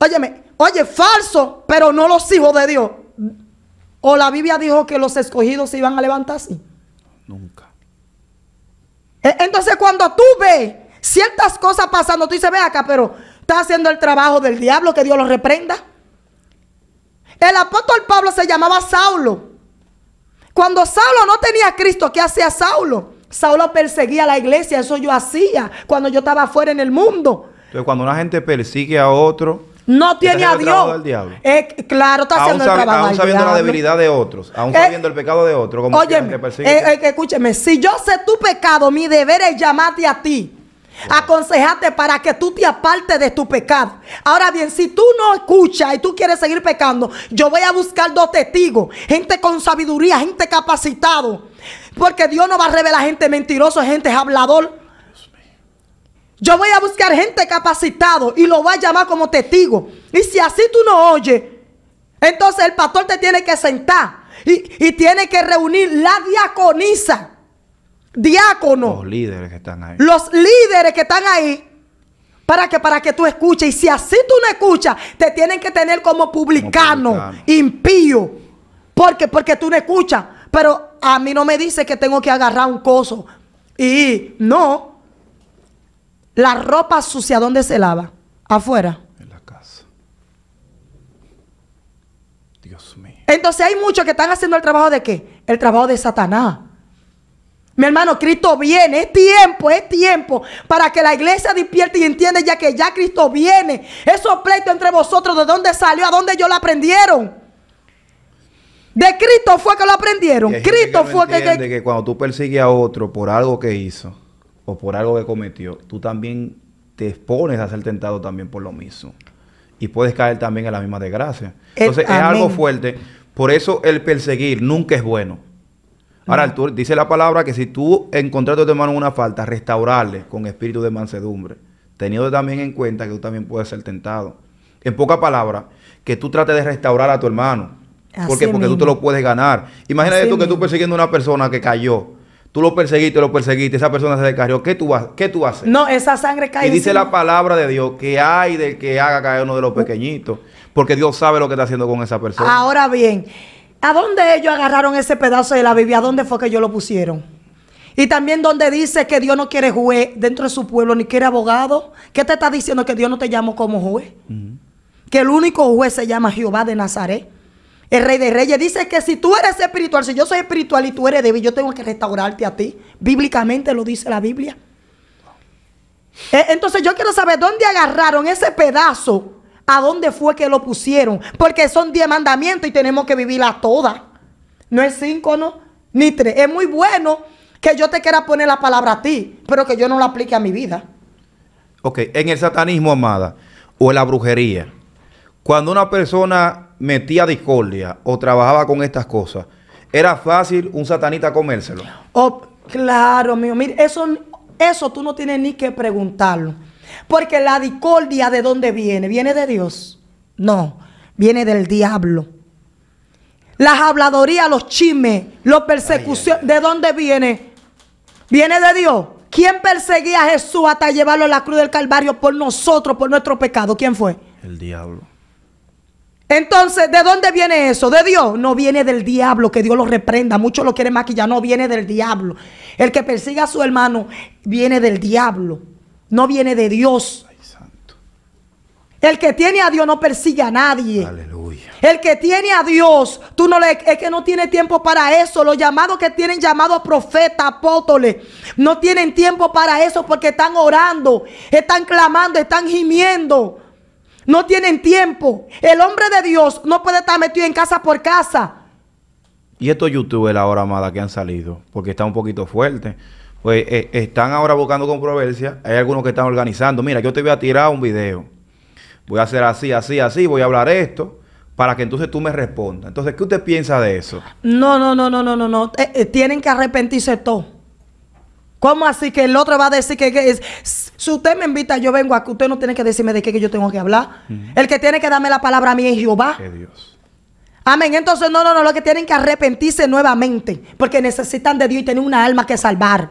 Óyeme, oye, falso, pero no los hijos de Dios. O la Biblia dijo que los escogidos se iban a levantar así. Nunca. E, entonces, cuando tú ves ciertas cosas pasando, tú dices, ve acá, pero está haciendo el trabajo del diablo, que Dios lo reprenda. El apóstol Pablo se llamaba Saulo. Cuando Saulo no tenía a Cristo, ¿qué hacía Saulo? Saulo perseguía a la iglesia, eso yo hacía cuando yo estaba fuera en el mundo. Entonces, cuando una gente persigue a otro, no tiene a Dios. Eh, claro, está haciendo el trabajo. Aún sabiendo la debilidad de otros, aún eh, sabiendo el pecado de otros. Como que eh, escúcheme, si yo sé tu pecado, mi deber es llamarte a ti. Aconsejate para que tú te apartes de tu pecado. Ahora bien, si tú no escuchas y tú quieres seguir pecando, yo voy a buscar dos testigos, gente con sabiduría, gente capacitado, porque Dios no va a revelar gente mentirosa, gente hablador. Yo voy a buscar gente capacitado y lo voy a llamar como testigo. Y si así tú no oyes, entonces el pastor te tiene que sentar y, y tiene que reunir la diaconisa Diácono Los líderes que están ahí. Los líderes que están ahí. ¿Para que Para que tú escuches. Y si así tú no escuchas, te tienen que tener como publicano, impío. Porque, porque tú no escuchas. Pero a mí no me dice que tengo que agarrar un coso. Y no. La ropa sucia, ¿dónde se lava? Afuera. En la casa. Dios mío. Entonces hay muchos que están haciendo el trabajo de qué? El trabajo de Satanás. Mi hermano, Cristo viene. Es tiempo, es tiempo para que la iglesia despierte y entienda ya que ya Cristo viene. Eso pleito entre vosotros, ¿de dónde salió? ¿A dónde ellos lo aprendieron? De Cristo fue que lo aprendieron. Cristo que fue que, cuando tú persigues a otro por algo que hizo o por algo que cometió, tú también te expones a ser tentado también por lo mismo. Y puedes caer también en la misma desgracia. Eh, Entonces es algo fuerte. Por eso el perseguir nunca es bueno. Ahora, dice la palabra que si tú encontraste a tu hermano una falta, restaurarle con espíritu de mansedumbre, teniendo también en cuenta que tú también puedes ser tentado. En pocas palabras, que tú trates de restaurar a tu hermano. Porque tú te lo puedes ganar. Imagínate tú que tú persiguiendo a una persona que cayó. Tú lo perseguiste, lo perseguiste, esa persona se descarrió. ¿Qué tú vas, qué tú haces No, esa sangre cae. Y dice la palabra de Dios que hay del que haga caer uno de los uh. pequeñitos. Porque Dios sabe lo que está haciendo con esa persona. Ahora bien, ¿A dónde ellos agarraron ese pedazo de la Biblia? ¿A dónde fue que ellos lo pusieron? Y también donde dice que Dios no quiere juez dentro de su pueblo, ni quiere abogado. ¿Qué te está diciendo que Dios no te llamó como juez? Que el único juez se llama Jehová de Nazaret. El rey de reyes dice que si tú eres espiritual, si yo soy espiritual y tú eres débil, yo tengo que restaurarte a ti. Bíblicamente lo dice la Biblia. Eh, entonces yo quiero saber dónde agarraron ese pedazo a dónde fue que lo pusieron. Porque son diez mandamientos y tenemos que vivirlas todas. No es cinco, no, ni tres. Es muy bueno que yo te quiera poner la palabra a ti, pero que yo no la aplique a mi vida. Ok, en el satanismo, amada, o en la brujería, cuando una persona metía discordia o trabajaba con estas cosas, era fácil un satanita comérselo. Oh, claro, mío. Mire, eso, eso tú no tienes ni que preguntarlo. Porque la discordia de dónde viene? ¿Viene de Dios? No, viene del diablo. Las habladorías, los chimes, los persecuciones, ¿de dónde viene? ¿Viene de Dios? ¿Quién perseguía a Jesús hasta llevarlo a la cruz del Calvario por nosotros, por nuestro pecado? ¿Quién fue? El diablo. Entonces, ¿de dónde viene eso? ¿De Dios? No viene del diablo, que Dios lo reprenda. Muchos lo quieren maquillar, no viene del diablo. El que persiga a su hermano viene del diablo no viene de Dios. El que tiene a Dios no persigue a nadie. El que tiene a Dios, tú no le, es que no tiene tiempo para eso. Los llamados que tienen llamado profeta apóstoles, no tienen tiempo para eso porque están orando, están clamando, están gimiendo. No tienen tiempo. El hombre de Dios no puede estar metido en casa por casa. Y estos youtubers hora amada, que han salido, porque está un poquito fuerte pues eh, están ahora buscando controversia. Hay algunos que están organizando. Mira, yo te voy a tirar un video. Voy a hacer así, así, así. Voy a hablar esto para que entonces tú me respondas. Entonces, ¿qué usted piensa de eso? No, no, no, no, no, no, eh, eh, tienen que arrepentirse todo. ¿Cómo así que el otro va a decir que, si usted me invita, yo vengo aquí, usted no tiene que decirme de qué que yo tengo que hablar? El que tiene que darme la palabra a mí es Jehová. Que Dios. Amén. Entonces, no, no, no, lo que tienen que arrepentirse nuevamente, porque necesitan de Dios y tienen una alma que salvar.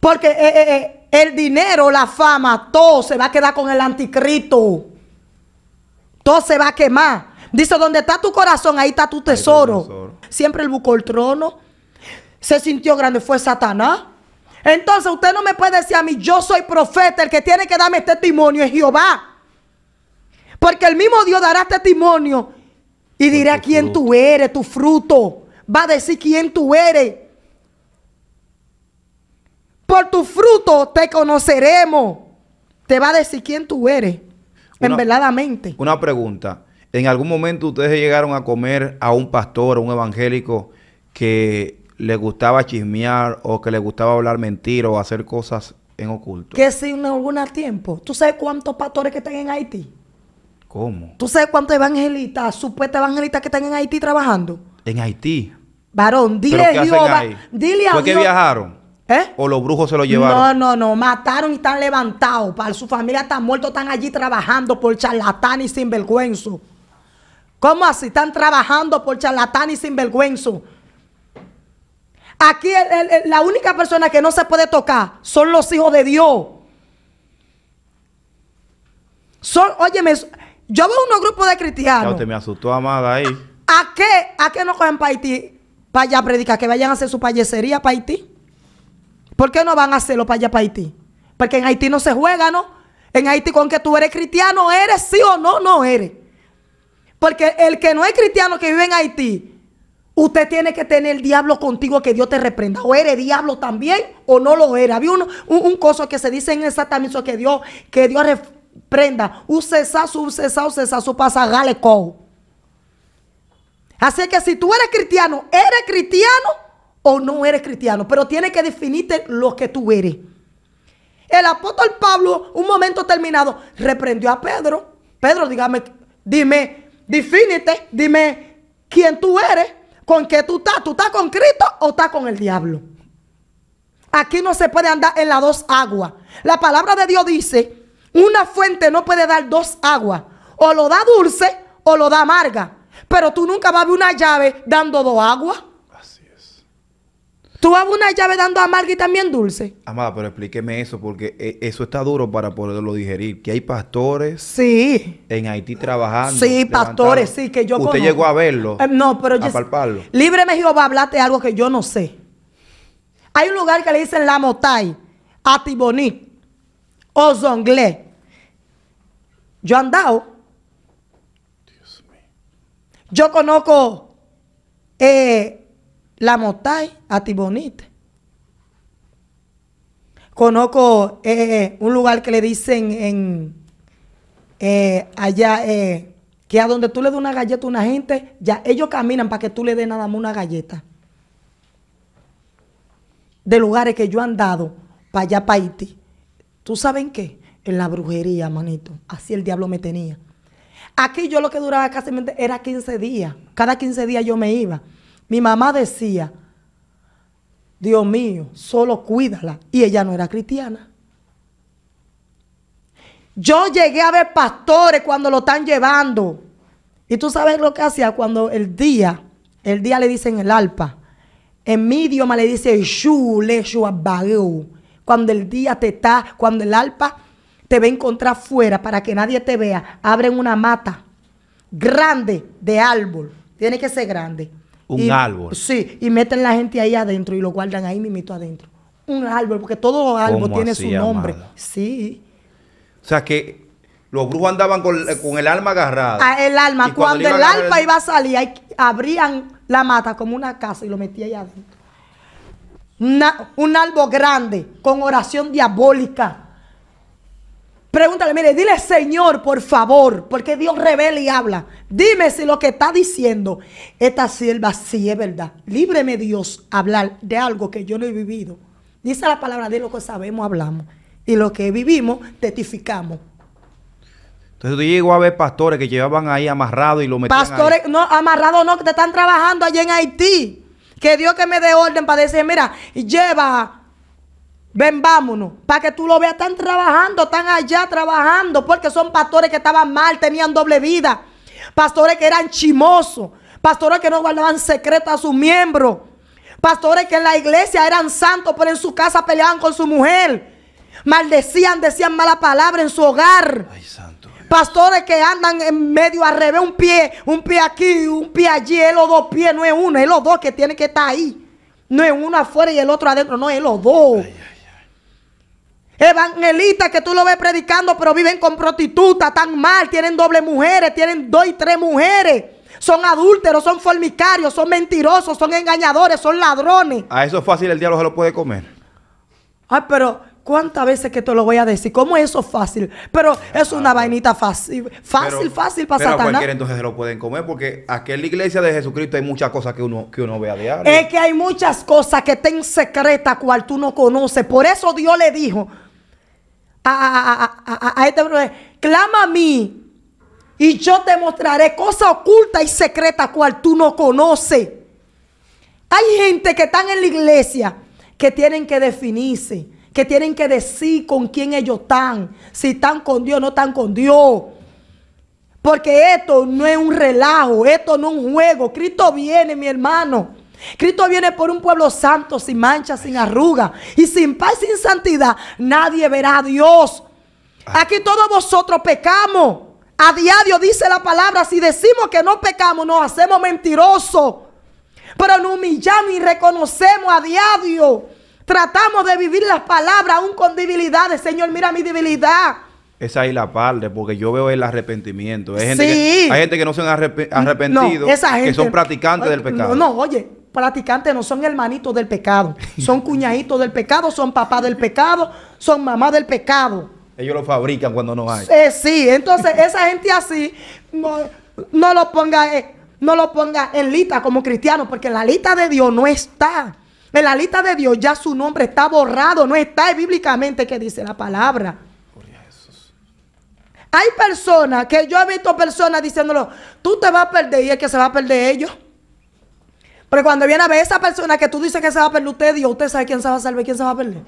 Porque eh, eh, eh, el dinero, la fama, todo se va a quedar con el anticristo. Todo se va a quemar. Dice, donde está tu corazón, ahí está tu tesoro. Siempre el buscó el trono. Se sintió grande, fue Satanás. Entonces usted no me puede decir a mí, yo soy profeta, el que tiene que darme testimonio es Jehová. Porque el mismo Dios dará testimonio y dirá quién tú eres, tu fruto. Va a decir quién tú eres. Por tu fruto te conoceremos. Te va a decir quién tú eres. en verdadamente. Una pregunta. ¿En algún momento ustedes llegaron a comer a un pastor, o un evangélico que le gustaba chismear o que le gustaba hablar mentira o hacer cosas en oculto? Que sí, en algún tiempo. ¿Tú sabes cuántos pastores que están en Haití? ¿Cómo? ¿Tú sabes cuántos evangelistas, supuestos evangelistas que están en Haití trabajando? En Haití. Varón, dile a Dios. ¿Por qué viajaron? ¿Eh? ¿O los brujos se lo llevaron? No, no, no. Mataron y están levantados. Para su familia está muertos, están allí trabajando por charlatán y sinvergüenzos. ¿Cómo así? Están trabajando por charlatán y sinvergüenzos. Aquí la única persona que no se puede tocar son los hijos de Dios. Son, óyeme, yo veo unos grupos de cristianos. Ya usted me asustó, amada, ahí. ¿A, qué? ¿A qué no cogen para Haití? Para allá predicar, que vayan a hacer su payecería para Haití. ¿Por qué no van a hacerlo para allá, para Haití? Porque en Haití no se juega, ¿no? En Haití con que tú eres cristiano, eres sí o no, no eres. Porque el que no es cristiano que vive en Haití, usted tiene que tener el diablo contigo que Dios te reprenda. O eres diablo también o no lo eres. Había un, un, coso que se dice en exactamente que Dios, que Dios reprenda. ucesa, ucesa, su pasa galeco. Así que si tú eres cristiano, eres cristiano o no eres cristiano, pero tienes que definirte lo que tú eres. El apóstol Pablo, un momento terminado, reprendió a Pedro. Pedro, dígame, dime, Definite. dime quién tú eres, con qué tú estás, tú estás con Cristo o estás con el diablo. Aquí no se puede andar en las dos aguas. La palabra de Dios dice, una fuente no puede dar dos aguas. O lo da dulce o lo da amarga. Pero tú nunca vas a ver una llave dando dos aguas. Tú vas una llave dando amarga y también dulce. Amada, pero explíqueme eso, porque eh, eso está duro para poderlo digerir. Que hay pastores. Sí. En Haití trabajando. Sí, pastores, sí, que yo Usted llegó a verlo. Eh, no, pero a yo. va Líbreme Jehová, hablarte algo que yo no sé. Hay un lugar que le dicen La Motay, Atiboní, Ozonglé. Yo andado. Dios mío. Yo conozco. Eh, la Motay a Tibonite. Conozco eh, eh, un lugar que le dicen en eh, allá, que a donde tú le das una galleta a una gente, ya ellos caminan para que tú le des nada más una galleta. De lugares que yo han dado para allá, para Haití. ¿Tú saben qué? En la brujería, manito. Así el diablo me tenía. Aquí yo lo que duraba casi era 15 días. Cada 15 días yo me iba. Mi mamá decía, Dios mío, solo cuídala. Y ella no era cristiana. Yo llegué a ver pastores cuando lo están llevando. Y tú sabes lo que hacía cuando el día, el día le dicen el alpa. En mi idioma le dice le Cuando el día te está, cuando el alpa te va a encontrar fuera para que nadie te vea, abren una mata grande de árbol. Tiene que ser grande un árbol. Sí, y meten la gente ahí adentro y lo guardan ahí mimito adentro. Un árbol, porque todo árbol tiene su nombre. Sí. O sea que los brujos andaban con, eh, el alma agarrada. Ah, el alma. cuando, el alma iba a salir, abrían la mata como una casa y lo metían ahí adentro. un árbol grande, con oración diabólica. Pregúntale, mire, dile Señor, por favor, porque Dios revela y habla. Dime si lo que está diciendo esta sierva sí es verdad. Líbreme Dios hablar de algo que yo no he vivido. Dice la palabra de lo que sabemos, hablamos. Y lo que vivimos, testificamos. Entonces tú llegó a ver pastores que llevaban ahí amarrado y lo metían Pastores, no, amarrado no, que te están trabajando allí en Haití. Que Dios que me dé orden para decir, mira, lleva Ven, vámonos. Para que tú lo veas, están trabajando, están allá trabajando, porque son pastores que estaban mal, tenían doble vida. Pastores que eran chimosos. Pastores que no guardaban secreto a sus miembros. Pastores que en la iglesia eran santos, pero en su casa peleaban con su mujer. Maldecían, decían mala palabra en su hogar. Pastores que andan en medio al revés, un pie, un pie aquí, un pie allí, es los dos pies, no es uno, es los dos que tienen que estar ahí. No es uno afuera y el otro adentro, no, es los dos. Ay, ay. Evangelistas que tú lo ves predicando, pero viven con prostitutas tan mal, tienen doble mujeres, tienen dos y tres mujeres. Son adúlteros, son formicarios, son mentirosos, son engañadores, son ladrones. A eso es fácil el diablo se lo puede comer. Ay, pero ¿cuántas veces que te lo voy a decir? ¿Cómo es eso fácil? Pero es una ah, vainita fácil, fácil, fácil para pero a Cualquier entonces se lo pueden comer porque aquí en la iglesia de Jesucristo hay muchas cosas que uno, que uno ve a Es que hay muchas cosas que estén secretas cual tú no conoces. Por eso Dios le dijo a, este a, clama a mí y yo te mostraré cosas ocultas y secretas cual tú no conoces. Hay gente que están en la iglesia que tienen que definirse, que tienen que decir con quién ellos están, si están con Dios o no están con Dios. Porque esto no es un relajo, esto no es un juego. Cristo viene, mi hermano. Cristo viene por un pueblo santo, sin mancha, sin arruga y sin paz, sin santidad. Nadie verá a Dios. Ah. Aquí todos vosotros pecamos. A diario dice la palabra, si decimos que no pecamos, nos hacemos mentirosos. Pero nos humillamos y reconocemos a diario. Tratamos de vivir las palabras aún con debilidades. Señor, mira mi debilidad. Esa es la parte, porque yo veo el arrepentimiento. Hay gente, que, no se han arrepentido, que son practicantes del pecado. No, no, oye, practicantes no son hermanitos del pecado, son cuñaditos del pecado, son papás del pecado, son mamás del pecado. Ellos lo fabrican cuando no hay. Eh, sí, entonces esa gente así no, lo ponga, eh, no lo ponga en lista como cristiano, porque en la lista de Dios no está. En la lista de Dios ya su nombre está borrado, no está bíblicamente que dice la palabra. Hay personas que yo he visto personas diciéndolo, tú te vas a perder y es que se va a perder ellos. Pero cuando viene a ver esa persona que tú dices que se va a perder, usted Dios, usted sabe quién se va a salvar, quién se va a perder.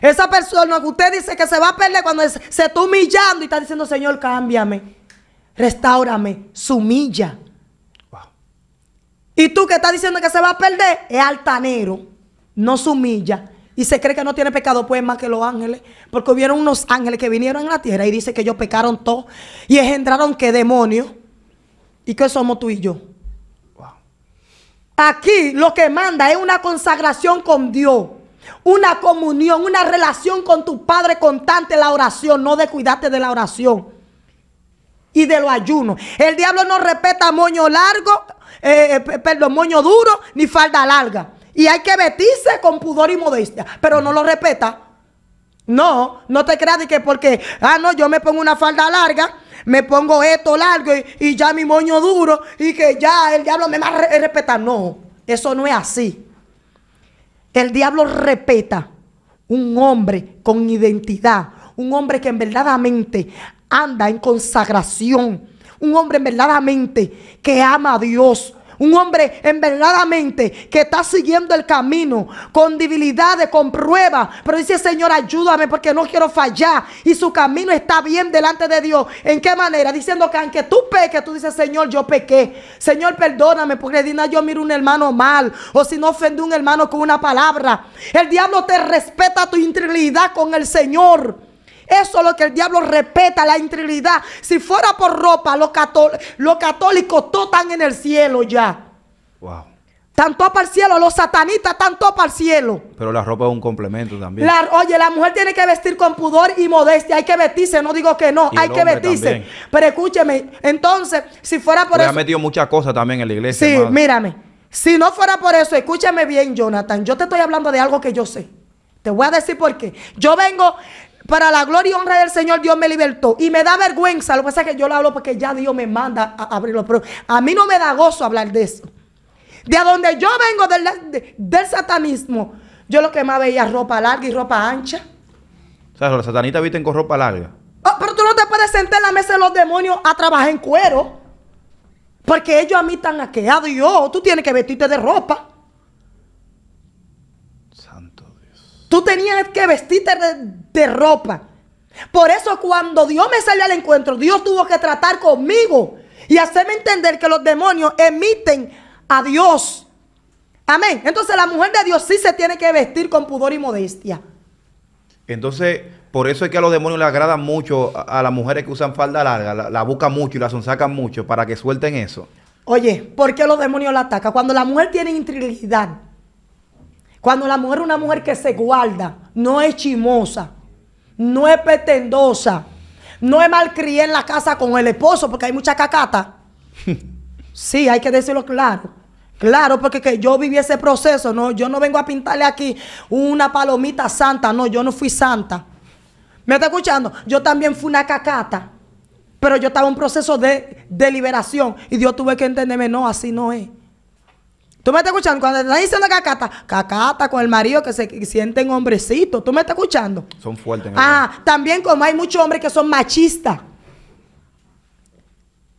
Esa persona que usted dice que se va a perder cuando se está humillando y está diciendo, Señor, cámbiame, restaurame, sumilla. Y tú que estás diciendo que se va a perder, es altanero, no sumilla. Y se cree que no tiene pecado, pues más que los ángeles. Porque hubieron unos ángeles que vinieron a la tierra y dice que ellos pecaron todo y engendraron que demonios. ¿Y qué somos tú y yo? Aquí lo que manda es una consagración con Dios, una comunión, una relación con tu Padre constante, la oración, no descuidarte de la oración y de los ayunos. El diablo no respeta moño largo, eh, eh, perdón, moño duro ni falda larga. Y hay que vestirse con pudor y modestia, pero no lo respeta. No, no te creas de que porque, ah, no, yo me pongo una falda larga me pongo esto largo y, ya mi moño duro y que ya el diablo me va a eh, respetar. No, eso no es así. El diablo respeta un hombre con identidad, un hombre que en verdadamente anda en consagración, un hombre en verdaderamente que ama a Dios, un hombre en que está siguiendo el camino con debilidades, con pruebas. Pero dice, Señor, ayúdame porque no quiero fallar. Y su camino está bien delante de Dios. ¿En qué manera? Diciendo que aunque tú peques, tú dices, Señor, yo pequé. Señor, perdóname porque Dina, yo miro un hermano mal. O si no ofende a un hermano con una palabra. El diablo te respeta tu integridad con el Señor. Eso es lo que el diablo respeta, la integridad. Si fuera por ropa, los, cató los católicos todos están en el cielo ya. Wow. Tanto para el cielo, los satanistas tanto para el cielo. Pero la ropa es un complemento también. oye, la mujer tiene que vestir con pudor y modestia. Hay que vestirse, no digo que no, hay que vestirse. Pero escúcheme, entonces, si fuera por eso... eso. ha metido muchas cosas también en la iglesia. Sí, mírame. Si no fuera por eso, escúchame bien, Jonathan. Yo te estoy hablando de algo que yo sé. Te voy a decir por qué. Yo vengo para la gloria y honra del Señor, Dios me libertó. Y me da vergüenza. Lo que pasa es que yo lo hablo porque ya Dios me manda a abrirlo. Pero a mí no me da gozo hablar de eso. De a donde yo vengo del, satanismo, yo lo que más veía ropa larga y ropa ancha. O sea, los satanistas visten con ropa larga. Oh, pero tú no te puedes sentar en la mesa de los demonios a trabajar en cuero. Porque ellos a mí están hackeados. yo, tú tienes que vestirte de ropa. Santo Dios. Tú tenías que vestirte de, de ropa. Por eso cuando Dios me salió al encuentro, Dios tuvo que tratar conmigo y hacerme entender que los demonios emiten a Dios. Amén. Entonces la mujer de Dios sí se tiene que vestir con pudor y modestia. Entonces, por eso es que a los demonios les agrada mucho a, las mujeres que usan falda larga, la, buscan mucho y la sonsacan mucho para que suelten eso. Oye, ¿por qué los demonios la atacan? Cuando la mujer tiene intriguidad cuando la mujer es una mujer que se guarda, no es chimosa, no es petendosa, no es malcrié en la casa con el esposo, porque hay mucha cacata. sí, hay que decirlo claro. Claro, porque yo viví ese proceso, no, yo no vengo a pintarle aquí una palomita santa, no, yo no fui santa. ¿Me está escuchando? Yo también fui una cacata, pero yo estaba en un proceso de, deliberación liberación y Dios tuve que entenderme, no, así no es. ¿Tú me estás escuchando? Cuando te están diciendo cacata, cacata con el marido que se sienten hombrecitos. ¿Tú me estás escuchando? Son fuertes. ah, también como hay muchos hombres que son machistas.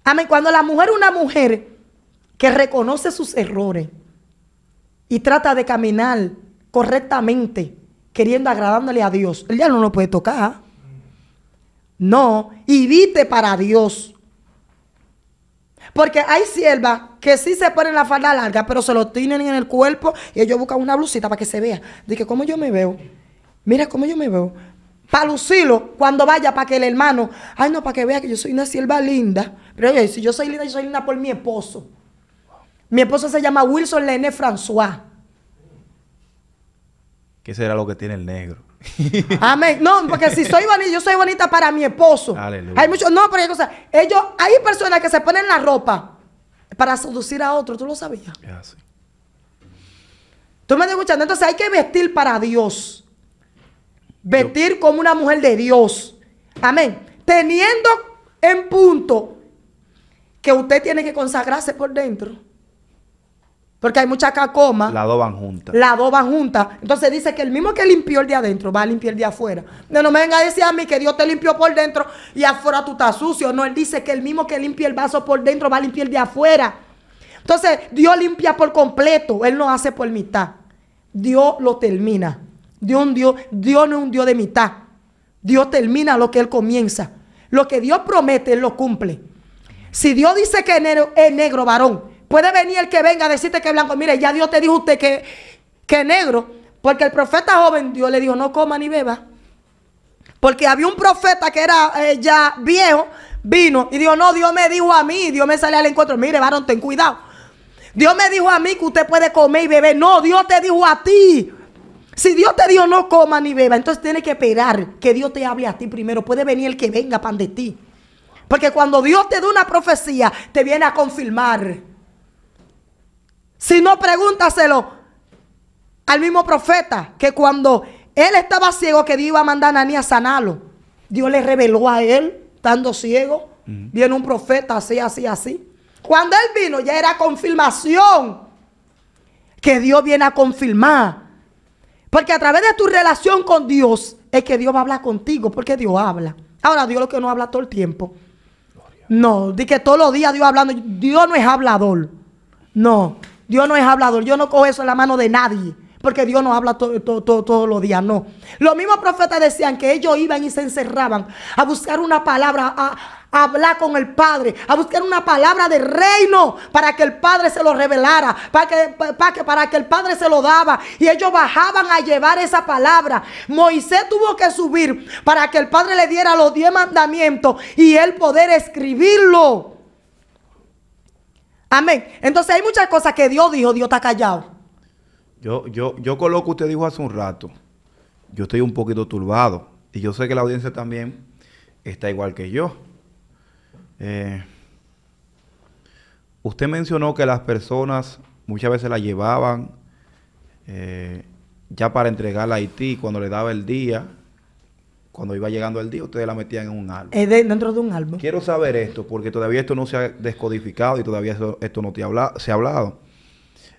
Amén. Cuando la mujer es una mujer que reconoce sus errores y trata de caminar correctamente, queriendo agradándole a Dios, el diablo no lo puede tocar. No, y vite para Dios. Porque hay siervas que sí se ponen la falda larga, pero se lo tienen en el cuerpo y ellos buscan una blusita para que se vea. Dice, ¿cómo yo me veo? Mira cómo yo me veo. Para lucirlo cuando vaya, para que el hermano, ay no, para que vea que yo soy una sierva linda. Pero oye, si yo soy linda, yo soy linda por mi esposo. Mi esposo se llama Wilson Lené François. ¿Qué será lo que tiene el negro? Amén. No, porque si soy bonita, yo soy bonita para mi esposo. Hay muchos, no, pero Ellos, hay personas que se ponen la ropa para seducir a otro. ¿Tú lo sabías? ¿Tú me estás escuchando? Entonces hay que vestir para Dios. Vestir como una mujer de Dios. Amén. Teniendo en punto que usted tiene que consagrarse por dentro. Porque hay mucha cacoma. La juntas. Las La van junta. Entonces dice que el mismo que limpió el de adentro va a limpiar el de afuera. No, me venga a decir a mí que Dios te limpió por dentro y afuera tú estás sucio. No, él dice que el mismo que limpia el vaso por dentro va a limpiar el de afuera. Entonces, Dios limpia por completo. Él no hace por mitad. Dios lo termina. Dios, Dios, no es un Dios de mitad. Dios termina lo que Él comienza. Lo que Dios promete, Él lo cumple. Si Dios dice que es negro varón, Puede venir el que venga a decirte que es blanco. Mire, ya Dios te dijo usted que, que es negro. Porque el profeta joven, Dios le dijo, no coma ni beba. Porque había un profeta que era eh, ya viejo, vino y dijo, no, Dios me dijo a mí, Dios me sale al encuentro. Mire, varón, ten cuidado. Dios me dijo a mí que usted puede comer y beber. No, Dios te dijo a ti. Si Dios te dijo no coma ni beba, entonces tienes que esperar que Dios te hable a ti primero. Puede venir el que venga pan de ti. Porque cuando Dios te da una profecía, te viene a confirmar. Si no, pregúntaselo al mismo profeta que cuando él estaba ciego, que Dios iba a mandar a nani a sanarlo. Dios le reveló a él, estando ciego. Viene un profeta así, así, así. Cuando él vino, ya era confirmación que Dios viene a confirmar. Porque a través de tu relación con Dios es que Dios va a hablar contigo, porque Dios habla. Ahora, Dios lo que no habla todo el tiempo. No, di que todos los días Dios hablando. Dios no es hablador. No. Dios no es hablador. Yo no cojo eso en la mano de nadie. Porque Dios no habla todos los días, no. Los mismos profetas decían que ellos iban y se encerraban a buscar una palabra, a, hablar con el Padre, a buscar una palabra de reino para que el Padre se lo revelara, para que, para que, para que el Padre se lo daba. Y ellos bajaban a llevar esa palabra. Moisés tuvo que subir para que el Padre le diera los diez mandamientos y él poder escribirlo. Amén. Entonces hay muchas cosas que Dios dijo, Dios está callado. Yo, yo, yo usted dijo hace un rato, yo estoy un poquito turbado. Y yo sé que la audiencia también está igual que yo. Eh, usted mencionó que las personas muchas veces la llevaban eh, ya para entregarla a Haití cuando le daba el día cuando iba llegando el día, ustedes la metían en un álbum. Es dentro de un álbum. Quiero saber esto, porque todavía esto no se ha descodificado y todavía esto, no se ha hablado.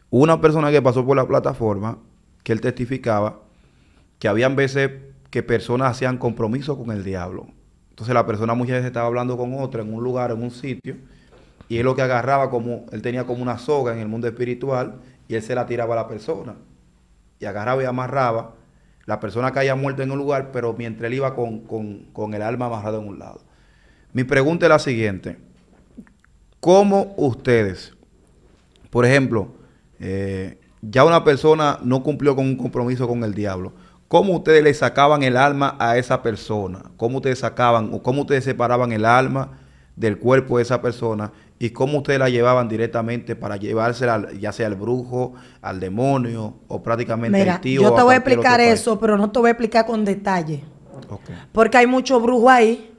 Una persona que pasó por la plataforma, que él testificaba, que habían veces que personas hacían compromiso con el diablo. Entonces la persona muchas veces estaba hablando con otra en un lugar, en un sitio, y él lo que agarraba como, él tenía como una soga en el mundo espiritual, y él se la tiraba a la persona. Y agarraba y amarraba la persona que haya muerto en un lugar, pero mientras él iba con, el alma amarrada en un lado. Mi pregunta es la siguiente. ¿Cómo ustedes, por ejemplo, eh, ya una persona no cumplió con un compromiso con el diablo? ¿Cómo ustedes le sacaban el alma a esa persona? ¿Cómo ustedes sacaban o cómo ustedes separaban el alma del cuerpo de esa persona? y cómo ustedes la llevaban directamente para llevársela ya sea al brujo, al demonio o prácticamente al tío. Yo te voy a explicar eso, pero no te voy a explicar con detalle. Porque hay muchos brujos ahí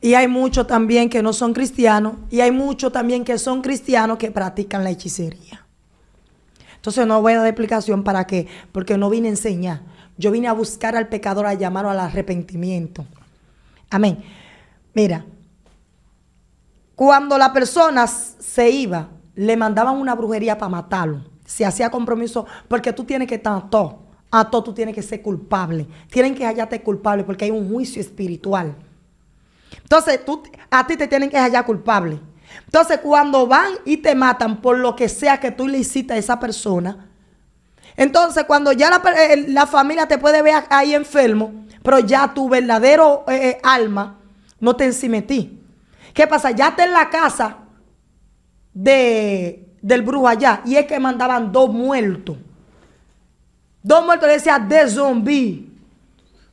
y hay muchos también que no son cristianos y hay muchos también que son cristianos que practican la hechicería. Entonces no voy a dar explicación para qué, porque no vine a enseñar. Yo vine a buscar al pecador, a llamarlo al arrepentimiento. Amén. Mira, cuando la persona se iba, le mandaban una brujería para matarlo. Se hacía compromiso porque tú tienes que estar todo. A todo tú tienes que ser culpable. Tienen que hallarte culpable porque hay un juicio espiritual. Entonces, tú, a ti te tienen que hallar culpable. Entonces, cuando van y te matan por lo que sea que tú le hiciste a esa persona, entonces cuando ya la, eh, familia te puede ver ahí enfermo, pero ya tu verdadero eh, eh, alma no te encimetí. ¿Qué pasa? Ya está en la casa de, del brujo allá. Y es que mandaban dos muertos. Dos muertos le decía de zombie.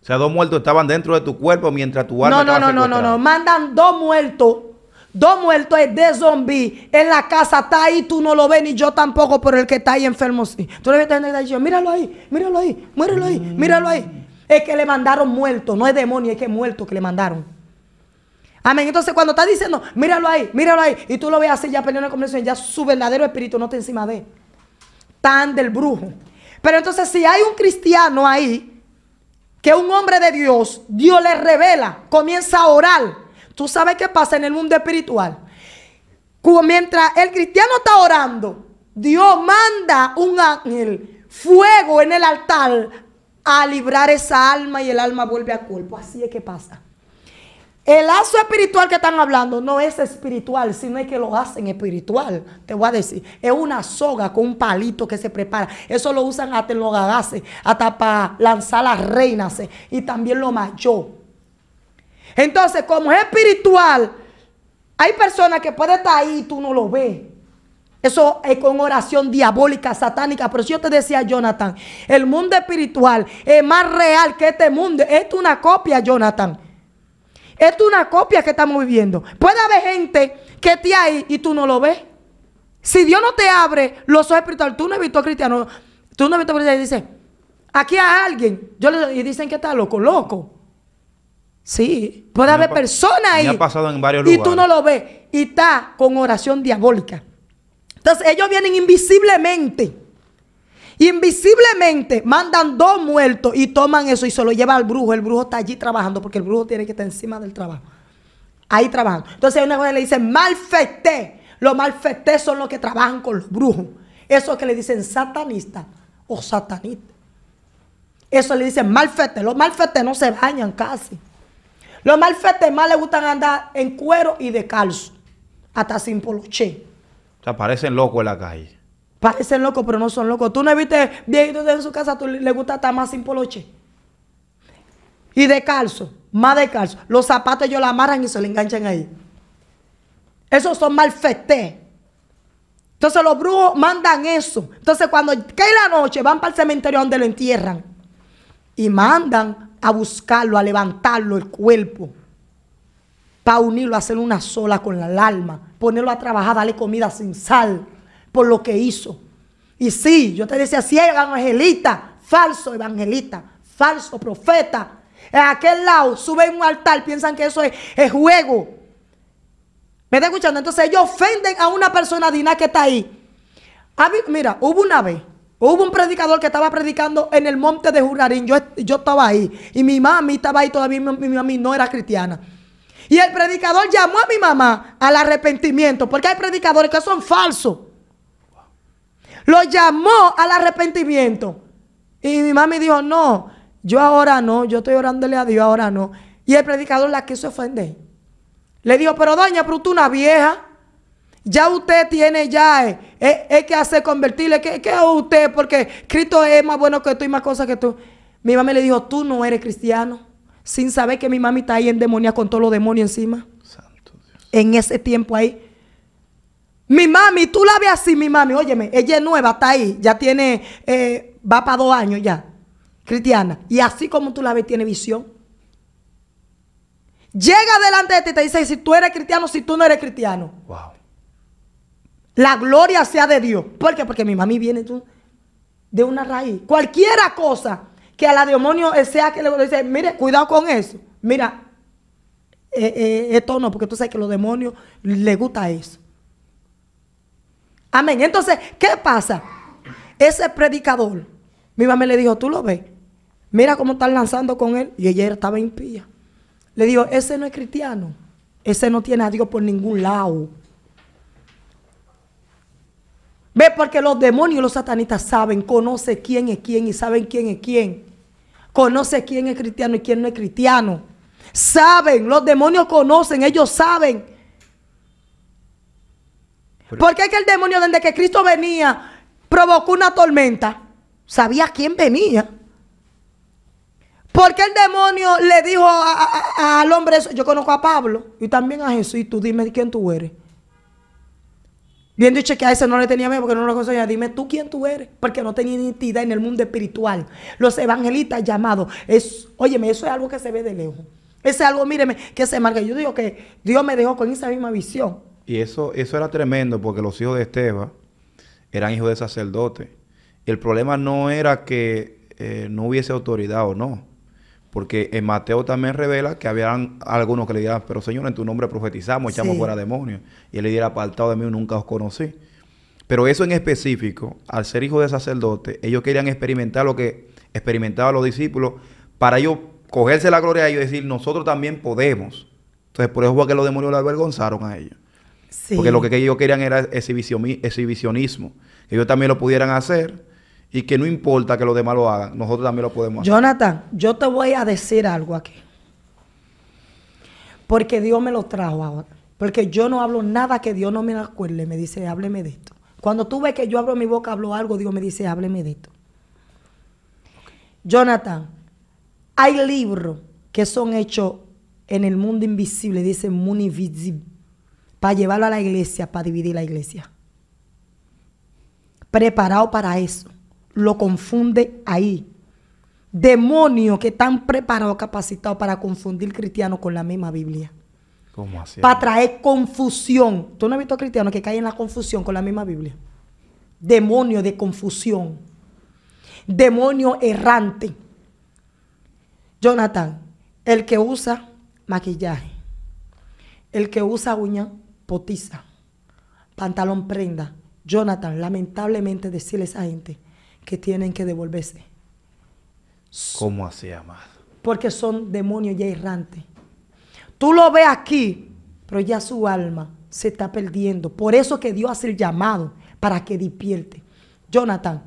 O sea, dos muertos estaban dentro de tu cuerpo mientras tu alma. No, no, no, no, no, no. Mandan dos muertos. Dos muertos es de zombie. En la casa está ahí, tú no lo ves, ni yo tampoco, pero el que está ahí enfermo sí. Tú le ves a la míralo ahí, míralo ahí, míralo ahí, míralo ahí. Es que le mandaron muerto, no es demonio, es que es muerto que le mandaron. Amén. Entonces, cuando está diciendo, míralo ahí, míralo ahí, y tú lo ves así, ya perdió la conversación, ya su verdadero espíritu no está encima de él. Tan del brujo. Pero entonces, si hay un cristiano ahí, que es un hombre de Dios, Dios le revela, comienza a orar. Tú sabes qué pasa en el mundo espiritual. Mientras el cristiano está orando, Dios manda un ángel, fuego en el altar, a librar esa alma y el alma vuelve a cuerpo. Así es que pasa. El lazo espiritual que están hablando no es espiritual, sino es que lo hacen espiritual. Te voy a decir, es una soga con un palito que se prepara. Eso lo usan hasta en los gagaces, hasta para lanzar las reinas eh, y también lo machó. Entonces, como es espiritual, hay personas que pueden estar ahí y tú no lo ves. Eso es con oración diabólica, satánica. Pero si yo te decía, Jonathan, el mundo espiritual es más real que este mundo. Esto es una copia, Jonathan. Esto es una copia que estamos viviendo. Puede haber gente que esté ahí y tú no lo ves. Si Dios no te abre los ojos espirituales, tú no has visto a cristiano, tú no has visto a cristiano y dices, aquí hay alguien. Yo le, y dicen que está loco, loco. Sí, puede haber personas ahí. en Y tú no lo ves. Y está con oración diabólica. Entonces ellos vienen invisiblemente. Invisiblemente mandan dos muertos y toman eso y se lo lleva al brujo. El brujo está allí trabajando porque el brujo tiene que estar encima del trabajo. Ahí trabajando. Entonces hay una cosa que le dicen malfeté. Los malfetés son los que trabajan con los brujos. Eso que le dicen satanista o satanista. Eso le dicen malfete Los malfetés no se bañan casi. Los malfetes más le gustan andar en cuero y de calzo. Hasta sin poloche. O sea, parecen locos en la calle. Parecen locos, pero no son locos. Tú no viste viejitos en su casa, tú le gusta estar más sin poloche. Y de calzo, más de calzo. Los zapatos ellos la amarran y se le enganchan ahí. Esos son malfetés. Entonces los brujos mandan eso. Entonces cuando cae la noche van para el cementerio donde lo entierran. Y mandan a buscarlo, a levantarlo el cuerpo. Para unirlo, hacerlo una sola con la alma. Ponerlo a trabajar, darle comida sin sal por lo que hizo. Y sí, yo te decía, si evangelista, falso evangelista, falso profeta. En aquel lado suben un altar, piensan que eso es, es juego. ¿Me está escuchando? Entonces ellos ofenden a una persona dinámica que está ahí. Mira, hubo una vez, hubo un predicador que estaba predicando en el monte de Jurarín. Yo, yo estaba ahí. Y mi mami estaba ahí todavía, mi, mi mami no era cristiana. Y el predicador llamó a mi mamá al arrepentimiento, porque hay predicadores que son falsos. Lo llamó al arrepentimiento. Y mi mami dijo, no, yo ahora no, yo estoy orándole a Dios, ahora no. Y el predicador la quiso ofender. Le dijo, pero doña, pero tú una vieja. Ya usted tiene ya eh, eh, es que hacer convertirle. ¿Qué es usted? Porque Cristo es más bueno que tú y más cosas que tú. Mi mami le dijo, tú no eres cristiano. Sin saber que mi mami está ahí en demonía con todos los demonios encima. Santo En ese tiempo ahí. Mi mami, tú la ves así, mi mami. Óyeme, ella es nueva, está ahí. Ya tiene, eh, va para dos años ya. Cristiana. Y así como tú la ves, tiene visión. Llega delante de ti y te dice si tú eres cristiano, si tú no eres cristiano. Wow. La gloria sea de Dios. ¿Por qué? Porque mi mami viene de una raíz. Cualquiera cosa que a la demonio sea que le dice, mire, cuidado con eso. Mira, eh, eh, esto no, porque tú sabes que los demonios les gusta eso. Amén. Entonces, ¿qué pasa? Ese predicador, mi mamá le dijo, tú lo ves, mira cómo están lanzando con él. Y ella estaba impía. Le dijo, ese no es cristiano, ese no tiene a Dios por ningún lado. Ve, porque los demonios los satanistas saben, conocen quién es quién y saben quién es quién. Conoce quién es cristiano y quién no es cristiano. Saben, los demonios conocen, ellos saben. Porque qué que el demonio, desde que Cristo venía, provocó una tormenta. Sabía quién venía. Porque el demonio le dijo al hombre, yo conozco a Pablo y también a Jesús, y tú dime quién tú eres. Bien dicho que a ese no le tenía miedo porque no lo conocía. Dime tú quién tú eres, porque no tenía identidad en el mundo espiritual. Los evangelistas llamados, es, óyeme, eso es algo que se ve de lejos. Eso es algo, míreme, que se marca. Yo digo que Dios me dejó con esa misma visión. Y eso, eso era tremendo porque los hijos de Esteban eran hijos de sacerdotes. Y el problema no era que eh, no hubiese autoridad o no. Porque en Mateo también revela que habían algunos que le dirán, pero Señor, en tu nombre profetizamos, echamos fuera demonios. Y él le diera apartado de mí, nunca os conocí. Pero eso en específico, al ser hijos de sacerdote, ellos querían experimentar lo que experimentaban los discípulos para ellos cogerse la gloria de ellos y decir, nosotros también podemos. Entonces, por eso fue que los demonios le avergonzaron a ellos. Porque lo que ellos querían era exhibicionismo. Que ellos también lo pudieran hacer y que no importa que los demás lo hagan, nosotros también lo podemos hacer. Jonathan, yo te voy a decir algo aquí. Porque Dios me lo trajo ahora. Porque yo no hablo nada que Dios no me acuerde. Me dice, hábleme de esto. Cuando tú ves que yo abro mi boca, hablo algo, Dios me dice, hábleme de esto. Jonathan, hay libros que son hechos en el mundo invisible, dice mundo invisible para llevarlo a la iglesia, para dividir la iglesia. Preparado para eso. Lo confunde ahí. Demonio que están preparados, capacitados para confundir cristianos con la misma Biblia. ¿Cómo así? Para traer confusión. ¿Tú no has visto cristianos que caen en la confusión con la misma Biblia? Demonio de confusión. Demonio errante. Jonathan, el que usa maquillaje, el que usa uña, potiza, pantalón prenda. Jonathan, lamentablemente decirles a gente que tienen que devolverse. ¿Cómo así, amado? Porque son demonios ya errantes. Tú lo ves aquí, pero ya su alma se está perdiendo. Por eso que Dios hace el llamado para que despierte. Jonathan,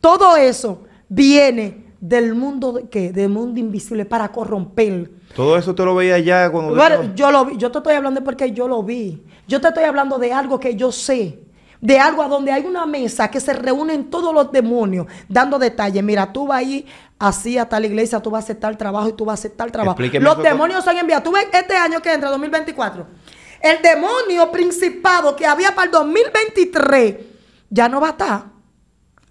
todo eso viene del mundo que del mundo invisible para corromper. Todo eso te lo veía ya cuando yo lo vi, yo te estoy hablando porque yo lo vi. Yo te estoy hablando de algo que yo sé. De algo a donde hay una mesa que se reúnen todos los demonios dando detalles. Mira, tú vas ahí así a la iglesia, tú vas a aceptar trabajo y tú vas a aceptar trabajo. los demonios son enviados. Tú ves este año que entra, 2024. El demonio principado que había para el 2023 ya no va a estar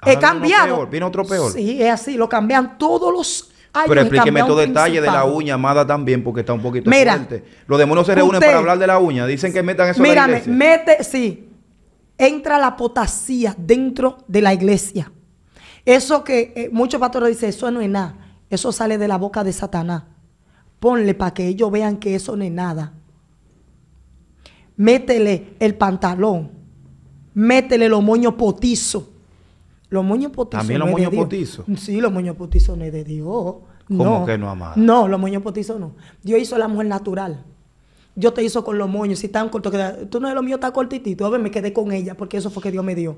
he cambiado. Peor, viene otro peor. Sí, es así. Lo cambian todos los años. Pero explíqueme todo detalle de la uña amada también, porque está un poquito Mira, Los demonios se reúnen para hablar de la uña. Dicen que metan eso mírame, en mete, sí. Entra la potasía dentro de la iglesia. Eso que eh, muchos pastores dicen, eso no es nada. Eso sale de la boca de Satanás. Ponle para que ellos vean que eso no es nada. Métele el pantalón. Métele los moños potizos los moños potizos. También los moños Sí, los moños potizos no es de Dios. ¿Cómo que no, amada? No, los moños potizos no. Dios hizo la mujer natural. Dios te hizo con los moños, si tan cortos, que tú no es lo mío, está cortitito. A ver, me quedé con ella porque eso fue que Dios me dio.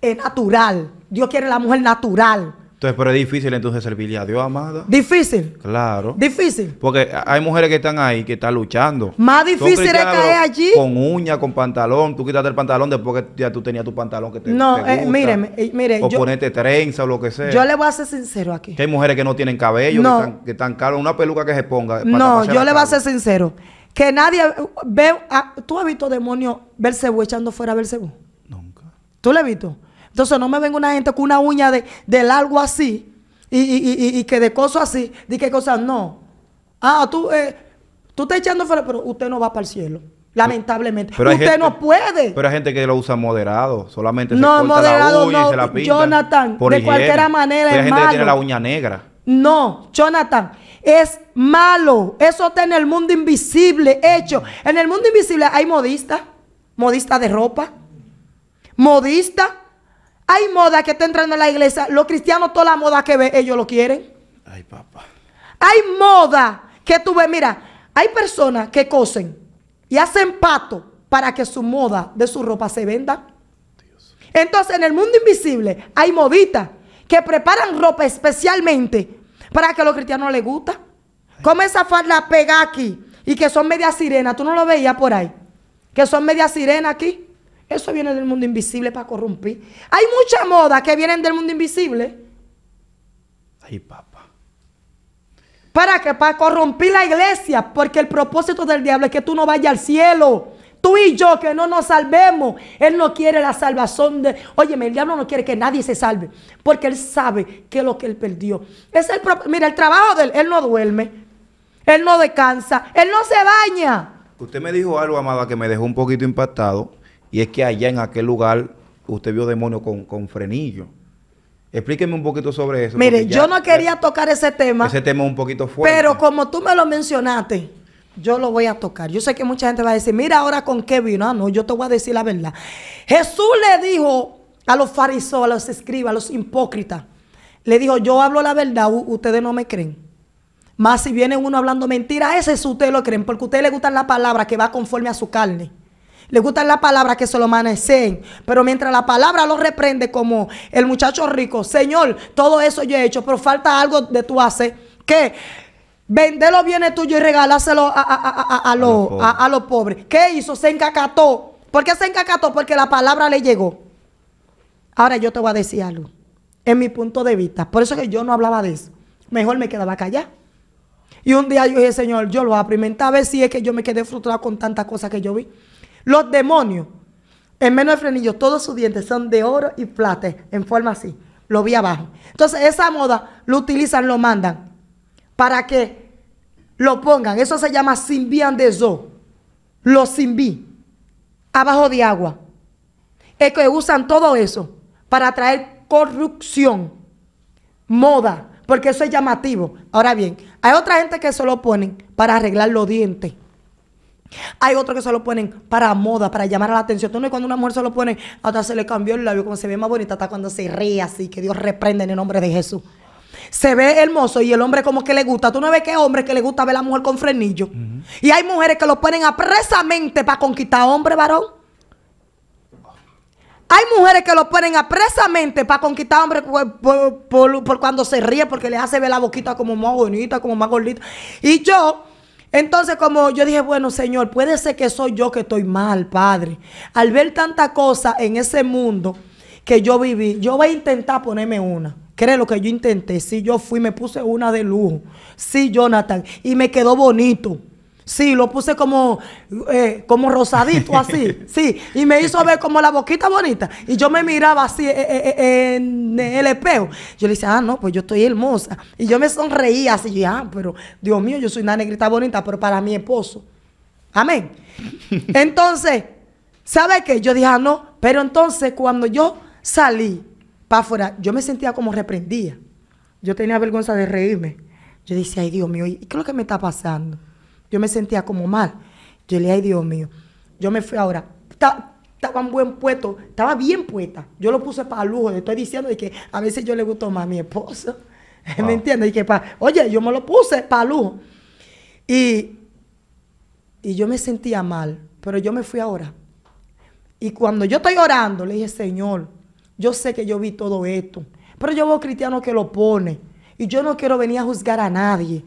Es natural. Dios quiere la mujer natural. Entonces, pero es difícil entonces servirle a Dios, amada. Difícil. Claro. Difícil. Porque hay mujeres que están ahí que están luchando. Más difícil es caer allí. Con uña, con pantalón. Tú quitaste el pantalón después que ya tú tenías tu pantalón que te No, eh, eh, mire. O trenza o lo que sea. Yo le voy a ser sincero aquí. hay mujeres que no tienen cabello, que están, que caros. Una peluca que se ponga. no, yo le voy a ser sincero. Que nadie eh, ve... Ah, ¿Tú has visto demonio Belcebú echando fuera a Belcebú? Nunca. ¿Tú le has visto? Entonces no me venga una gente con una uña de, del largo así y, que de cosas así, de qué cosas no. Ah, tú, eh, tú estás echando fuera, pero usted no va para el cielo. Lamentablemente. usted no puede. Pero hay gente que lo usa moderado. Solamente no, se moderado, no, y la Jonathan, de cualquier manera pero hay gente que tiene la uña negra. No, Jonathan, es malo. Eso está en el mundo invisible, hecho. En el mundo invisible hay modistas, modistas de ropa, modistas hay moda que está entrando en la iglesia. Los cristianos, toda la moda que ve, ellos lo quieren. Ay, papá. Hay moda que tú ves. Mira, hay personas que cosen y hacen pato para que su moda de su ropa se venda. Entonces, en el mundo invisible hay moditas que preparan ropa especialmente para que a los cristianos les gusta. Como esa la pega aquí y que son media sirena. ¿Tú no lo veías por ahí? Que son media sirena aquí. Eso viene del mundo invisible para corromper. Hay mucha moda que vienen del mundo invisible. Ay, papá. ¿Para que Para corrompir la iglesia. Porque el propósito del diablo es que tú no vayas al cielo. Tú y yo que no nos salvemos. Él no quiere la salvación de... Óyeme, el diablo no quiere que nadie se salve. Porque él sabe que es lo que él perdió. Es el Mira, el trabajo de él, él no duerme. Él no descansa. Él no se baña. Usted me dijo algo, amada, que me dejó un poquito impactado y es que allá en aquel lugar usted vio demonios con, con frenillo. Explíqueme un poquito sobre eso. Mire, yo no quería tocar ese tema. Ese tema es un poquito fuerte. Pero como tú me lo mencionaste, yo lo voy a tocar. Yo sé que mucha gente va a decir, mira ahora con qué vino. Ah, no, yo te voy a decir la verdad. Jesús le dijo a los fariseos, a los escribas, a los hipócritas, le dijo, yo hablo la verdad, ustedes no me creen. Más si viene uno hablando mentira, ese es usted lo creen, porque a ustedes le gusta la palabra que va conforme a su carne. Le gustan las palabras que se lo amanecen Pero mientras la palabra lo reprende como el muchacho rico, Señor, todo eso yo he hecho, pero falta algo de tu hacer. Que vender los bienes tuyos y regalárselo a, a, a, los, pobres. ¿Qué hizo? Se encacató. ¿Por qué se encacató? Porque la palabra le llegó. Ahora yo te voy a decir algo. En mi punto de vista. Por eso que yo no hablaba de eso. Mejor me quedaba callado. Y un día yo dije, Señor, yo lo aprimentaba a ver si es que yo me quedé frustrado con tantas cosas que yo vi. Los demonios, en menos de frenillos, todos sus dientes son de oro y plate en forma así. Lo vi abajo. Entonces, esa moda lo utilizan, lo mandan para que lo pongan. Eso se llama simbian de zo. Los simbi. Abajo de agua. Es que usan todo eso para traer corrupción, moda, porque eso es llamativo. Ahora bien, hay otra gente que eso lo ponen para arreglar los dientes. Hay otros que se lo ponen para moda, para llamar la atención. Tú no es cuando una mujer se lo pone, hasta se le cambió el labio, como se ve más bonita, hasta cuando se ríe así, que Dios reprende en el nombre de Jesús. Se ve hermoso y el hombre como que le gusta. Tú no ves que hombre que le gusta ver a la mujer con frenillo. Y hay mujeres que lo ponen apresamente para conquistar a hombre varón. Hay mujeres que lo ponen apresamente para conquistar a hombre por, cuando se ríe, porque le hace ver la boquita como más bonita, como más gordita. Y yo entonces, como yo dije, bueno, Señor, puede ser que soy yo que estoy mal, Padre. Al ver tanta cosa en ese mundo que yo viví, yo voy a intentar ponerme una. Cree lo que yo intenté. Si sí, yo fui, me puse una de lujo. Sí, Jonathan. Y me quedó bonito. Sí, lo puse como, eh, como rosadito así. sí, y me hizo ver como la boquita bonita. Y yo me miraba así eh, eh, en el espejo. Yo le decía, ah, no, pues yo estoy hermosa. Y yo me sonreía así. ah, pero Dios mío, yo soy una negrita bonita, pero para mi esposo. Amén. Entonces, ¿sabe qué? Yo dije, ah, no. Pero entonces, cuando yo salí para afuera, yo me sentía como reprendida. Yo tenía vergüenza de reírme. Yo decía, ay, Dios mío, ¿y qué es lo que me está pasando? yo me sentía como mal. Yo le dije, ay Dios mío, yo me fui ahora. Estaba en buen puesto, estaba bien puesta. Yo lo puse para lujo. Le estoy diciendo que a veces yo le gusto más a mi esposo. ¿Me entiendes? Y que oye, yo me lo puse para lujo. Y, y yo me sentía mal, pero yo me fui ahora. Y cuando yo estoy orando, le dije, Señor, yo sé que yo vi todo esto, pero yo veo cristiano que lo pone. Y yo no quiero venir a juzgar a nadie.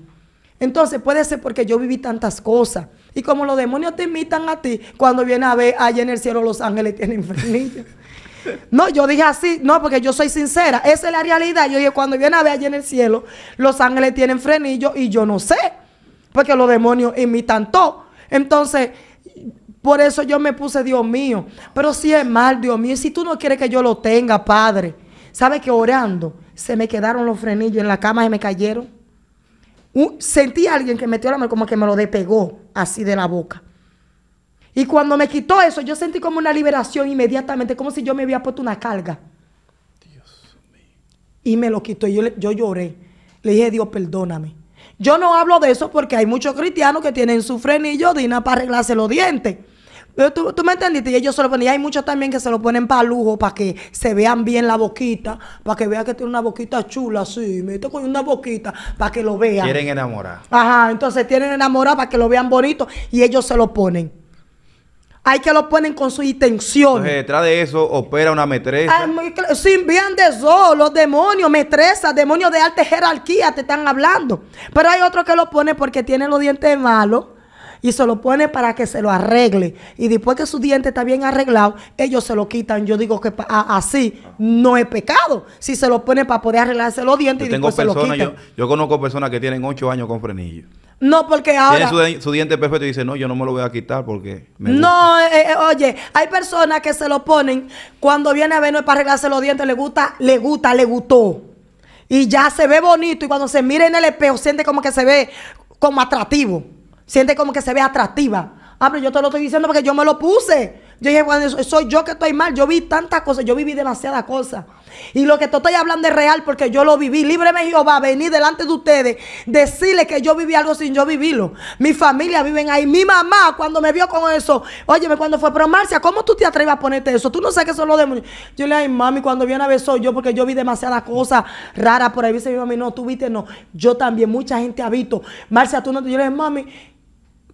Entonces puede ser porque yo viví tantas cosas. Y como los demonios te imitan a ti, cuando viene a ver, allá en el cielo los ángeles tienen frenillos No, yo dije así, no, porque yo soy sincera, esa es la realidad. Yo dije, cuando viene a ver allá en el cielo, los ángeles tienen frenillos y yo no sé, porque los demonios imitan todo. Entonces, por eso yo me puse, Dios mío, pero si es mal, Dios mío, si tú no quieres que yo lo tenga, Padre, ¿sabes que orando se me quedaron los frenillos en la cama y me cayeron? sentí a alguien que metió la mano como que me lo despegó así de la boca. Y cuando me quitó eso, yo sentí como una liberación inmediatamente, como si yo me había puesto una carga. Dios mío. Y me lo quitó. Y yo, yo lloré. Le dije, Dios, perdóname. Yo no hablo de eso porque hay muchos cristianos que tienen su frenillo, Dina, para arreglarse los dientes tú, me entendiste, y ellos se lo ponen. Y hay muchos también que se lo ponen para lujo, para que se vean bien la boquita, para que vean que tiene una boquita chula, así, me con una boquita, para que lo vean. Quieren enamorar. Ajá, entonces tienen enamorar para que lo vean bonito y ellos se lo ponen. Hay que lo ponen con su intención. detrás de eso opera una metresa. Sin bien de eso, los demonios, metresas, demonios de alta jerarquía te están hablando. Pero hay otros que lo ponen porque tienen los dientes malos y se lo pone para que se lo arregle. Y después que su diente está bien arreglado, ellos se lo quitan. Yo digo que así no es pecado. Si se lo pone para poder arreglarse los dientes yo y después se lo Yo, conozco personas que tienen 8 años con frenillo. No, porque ahora. su, diente perfecto y dice, no, yo no me lo voy a quitar porque. no, eh, eh, oye, hay personas que se lo ponen cuando viene a ver, para arreglarse los dientes, le gusta, le gusta, le gustó. Y ya se ve bonito y cuando se mira en el espejo siente como que se ve como atractivo. Siente como que se ve atractiva. Ah, pero yo te lo estoy diciendo porque yo me lo puse. Yo dije, bueno, soy yo que estoy mal. Yo vi tantas cosas, yo viví demasiadas cosas. Y lo que te estoy hablando es real porque yo lo viví. Líbreme Jehová, venir delante de ustedes, Decirle que yo viví algo sin yo vivirlo. Mi familia vive ahí. Mi mamá, cuando me vio con eso, óyeme, cuando fue, pero Marcia, ¿cómo tú te atreves a ponerte eso? Tú no sabes que son los demonios. Yo le dije, ay, mami, cuando viene a ver soy yo porque yo vi demasiadas cosas raras por ahí. Dice mi mami, no, tú viste, no. Yo también, mucha gente ha visto. Marcia, tú no. Yo le dije, mami,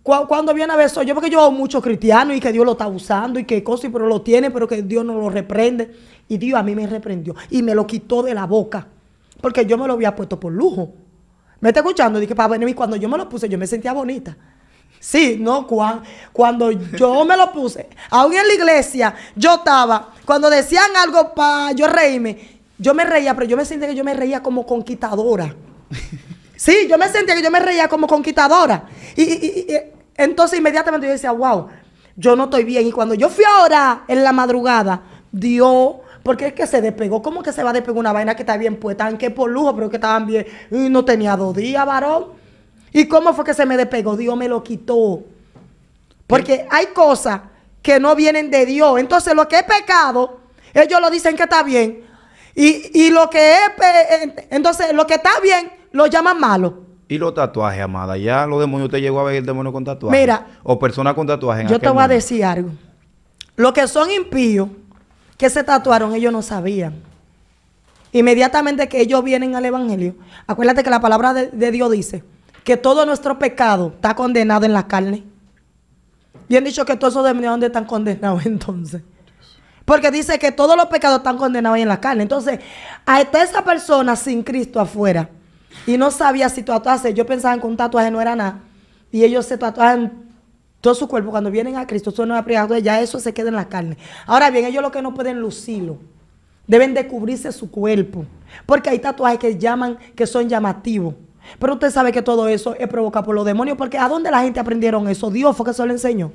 cuando viene a ver eso yo, porque yo hago muchos cristianos y que Dios lo está usando y que cosas, pero lo tiene, pero que Dios no lo reprende. Y Dios a mí me reprendió y me lo quitó de la boca, porque yo me lo había puesto por lujo. ¿Me está escuchando? Dije, para cuando yo me lo puse, yo me sentía bonita. Sí, no, cuando yo me lo puse, aún en la iglesia, yo estaba, cuando decían algo para yo reírme, yo me reía, pero yo me sentía que yo me reía como conquistadora. Sí, yo me sentía que yo me reía como conquistadora. Y, y, y, entonces inmediatamente yo decía, wow, yo no estoy bien. Y cuando yo fui ahora en la madrugada, Dios, porque es que se despegó. ¿Cómo que se va a despegar una vaina que está bien puesta? Aunque por lujo, pero que estaban bien. no tenía dos días, varón. ¿Y cómo fue que se me despegó? Dios me lo quitó. Porque hay cosas que no vienen de Dios. Entonces lo que es pecado, ellos lo dicen que está bien. Y, y lo que es, entonces lo que está bien, lo llaman malo. Y los tatuajes, amada. Ya los demonios, te llegó a ver el demonio con tatuajes. Mira. O personas con tatuaje? En yo te voy a decir algo. Los que son impíos, que se tatuaron, ellos no sabían. Inmediatamente que ellos vienen al Evangelio, acuérdate que la palabra de, Dios dice que todo nuestro pecado está condenado en la carne. Y han dicho que todos esos demonios, ¿dónde están condenados entonces? Porque dice que todos los pecados están condenados en la carne. Entonces, a esa persona sin Cristo afuera y no sabía si tatuarse. yo pensaba que un tatuaje no era nada. Y ellos se tatuaban todo su cuerpo. Cuando vienen a Cristo, son no ya eso se queda en la carne. Ahora bien, ellos lo que no pueden lucirlo. Deben descubrirse su cuerpo. Porque hay tatuajes que llaman, que son llamativos. Pero usted sabe que todo eso es provocado por los demonios. Porque ¿a dónde la gente aprendieron eso? Dios fue que se lo enseñó.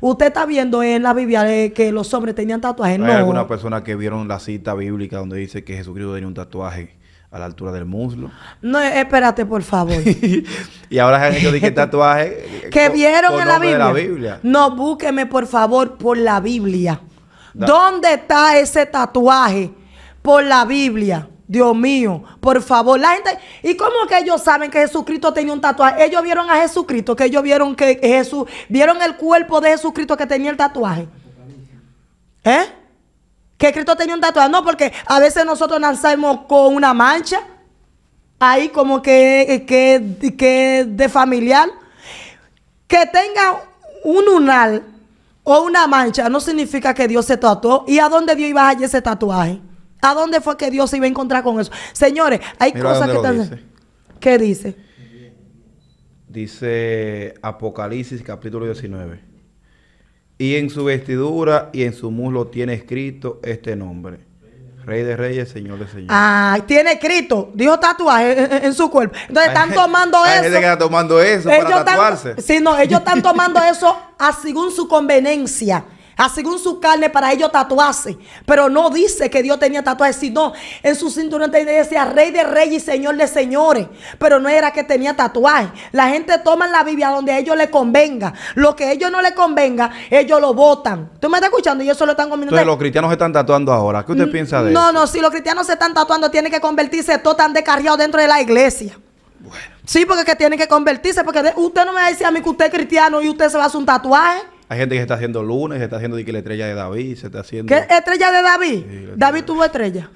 Usted está viendo en la Biblia eh, que los hombres tenían tatuajes. No. Hay alguna persona que vieron la cita bíblica donde dice que Jesucristo tenía un tatuaje a la altura del muslo. No, eh, espérate, por favor. y ahora yo han tatuaje. que vieron en la Biblia? No, búsqueme, por favor, por la Biblia. ¿Dónde está ese tatuaje? Por la Biblia. Dios mío, por favor, la gente, ¿y cómo que ellos saben que Jesucristo tenía un tatuaje? Ellos vieron a Jesucristo, que ellos vieron que Jesús, vieron el cuerpo de Jesucristo que tenía el tatuaje. ¿Eh? que Cristo tenía un tatuaje. No, porque a veces nosotros lanzamos con una mancha ahí como que, que, de familiar. Que tenga un unal o una mancha no significa que Dios se tatuó. ¿Y a dónde Dios iba a hallar ese tatuaje? ¿A dónde fue que Dios se iba a encontrar con eso? Señores, hay cosas que están... ¿Qué dice? Dice Apocalipsis capítulo 19 y en su vestidura y en su muslo tiene escrito este nombre. Rey de Reyes, Señor de Señores. Ah, tiene escrito, dijo tatuaje en, su cuerpo. Entonces están tomando hay eso. Gente que está tomando eso para tatuarse. sí, no, ellos están tomando eso a según su conveniencia. Así ah, según su carne para ellos tatuarse. Pero no dice que Dios tenía tatuaje sino en su cinturón decía rey de reyes y señor de señores. Pero no era que tenía tatuaje La gente toma la Biblia donde a ellos le convenga. Lo que a ellos no le convenga, ellos lo votan. ¿Tú me estás escuchando? Y eso lo están Entonces los cristianos se están tatuando ahora. ¿Qué usted mm, piensa de eso? No, no, si los cristianos se están tatuando, tienen que convertirse todos tan descarriados dentro de la iglesia. Bueno. Sí, porque tienen que convertirse, porque usted no me va a decir a mí que usted es cristiano y usted se va a hacer un tatuaje. Hay gente que se está haciendo lunes, se está haciendo que la estrella de David, se está haciendo. ¿Qué estrella de David? David tuvo estrella.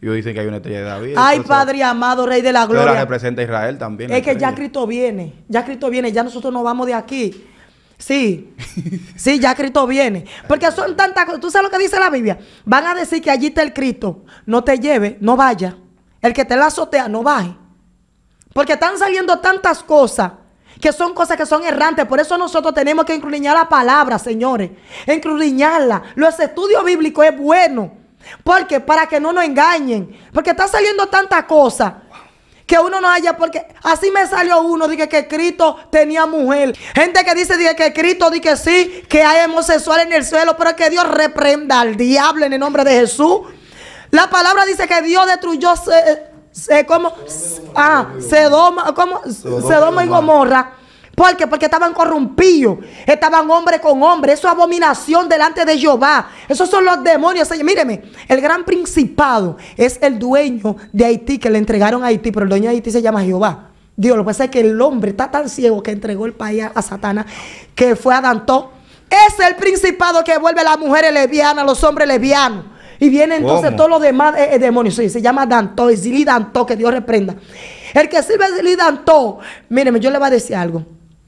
Yo dicen que hay una estrella de David. Ay, Padre amado, Rey de la Gloria. La representa Israel también. Es que ya Cristo viene, ya Cristo viene, ya nosotros no vamos de aquí. Sí, sí, ya Cristo viene. Porque son tantas cosas. ¿Tú sabes lo que dice la Biblia? Van a decir que allí está el Cristo. No te lleve, no vaya. El que te la azotea, no baje. Porque están saliendo tantas cosas que son cosas que son errantes. Por eso nosotros tenemos que encruñar la palabra, señores. Encrudiñarla. Los estudios bíblicos es bueno. Porque para que no nos engañen. Porque está saliendo tanta cosa que uno no haya, porque así me salió uno, dije que Cristo tenía mujer. Gente que dice que Cristo, dije que sí, que hay homosexual en el suelo, pero que Dios reprenda al diablo en el nombre de Jesús. La palabra dice que Dios destruyó eh, se como ah, Sedoma, como Sedoma y Gomorra. ¿Por qué? Porque estaban corrompidos. Estaban hombre con hombre. Eso es abominación delante de Jehová. Esos son los demonios. Míreme, el gran principado es el dueño de Haití que le entregaron a Haití, pero el dueño de Haití se llama Jehová. Dios, lo que pasa que el hombre está tan ciego que entregó el país a, Satana Satanás, que fue a Dantó. Es el principado que vuelve a las mujeres lesbianas, los hombres lesbianos. Y viene entonces todo lo demás eh, eh, demonio. Sí, se llama Danto, Zili Danto, que Dios reprenda. El que sirve a Zili míreme, yo le voy a decir algo.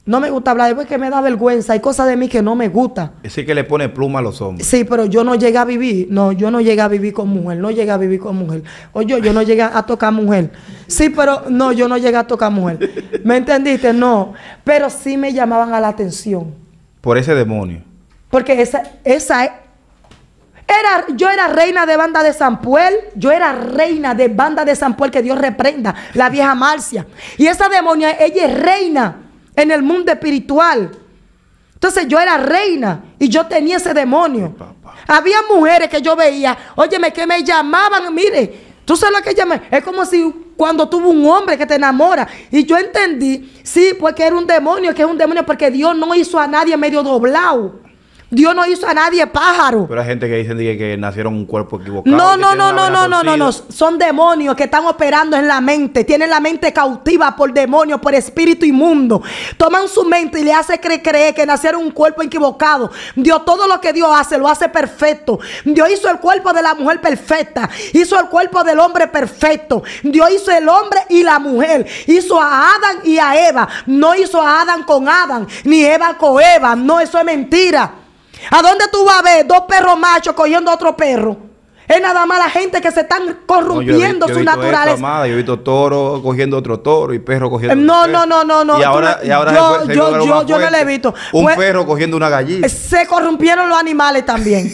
No me gusta hablar, porque me da vergüenza. Hay cosas de mí que no me gusta. sí que le pone pluma a los hombres. Sí, pero yo no llegué a vivir. No, yo no llegué a vivir con mujer. No llegué a vivir con mujer. Oye, yo, yo no llegué a tocar mujer. Sí, pero no, yo no llegué a tocar mujer. ¿Me entendiste? No. Pero sí me llamaban a la atención. Por ese demonio. Porque esa, es yo era reina de banda de San Puel Yo era reina de banda de San Puel que Dios reprenda, la vieja Marcia. Y esa demonia, ella es reina en el mundo espiritual. Entonces yo era reina y yo tenía ese demonio. Había mujeres que yo veía, óyeme, que me llamaban, mire, tú sabes lo que llamé. Es como si cuando tuvo un hombre que te enamora. Y yo entendí, sí, porque era un demonio, que es un demonio, porque Dios no hizo a nadie medio doblado. Dios no hizo a nadie pájaro. Pero hay gente que dicen que, que nacieron un cuerpo equivocado. No, no, no, no, no, no, no, Son demonios que están operando en la mente. Tienen la mente cautiva por demonios, por espíritu inmundo. Toman su mente y le hace creer que nacieron un cuerpo equivocado. Dios, todo lo que Dios hace, lo hace perfecto. Dios hizo el cuerpo de la mujer perfecta. Hizo el cuerpo del hombre perfecto. Dios hizo el hombre y la mujer. Hizo a Adán y a Eva. No hizo a Adán con Adán, ni Eva con Eva. No, eso es mentira. ¿A dónde tú vas a ver dos perros machos cogiendo otro perro? Es nada más la gente que se están corrompiendo su naturaleza. yo he visto toro cogiendo otro toro y perro cogiendo otro perro. No, no, no, no. Y yo, yo, yo, no le he visto. Un perro cogiendo una gallina. Eh, se corrompieron los animales también.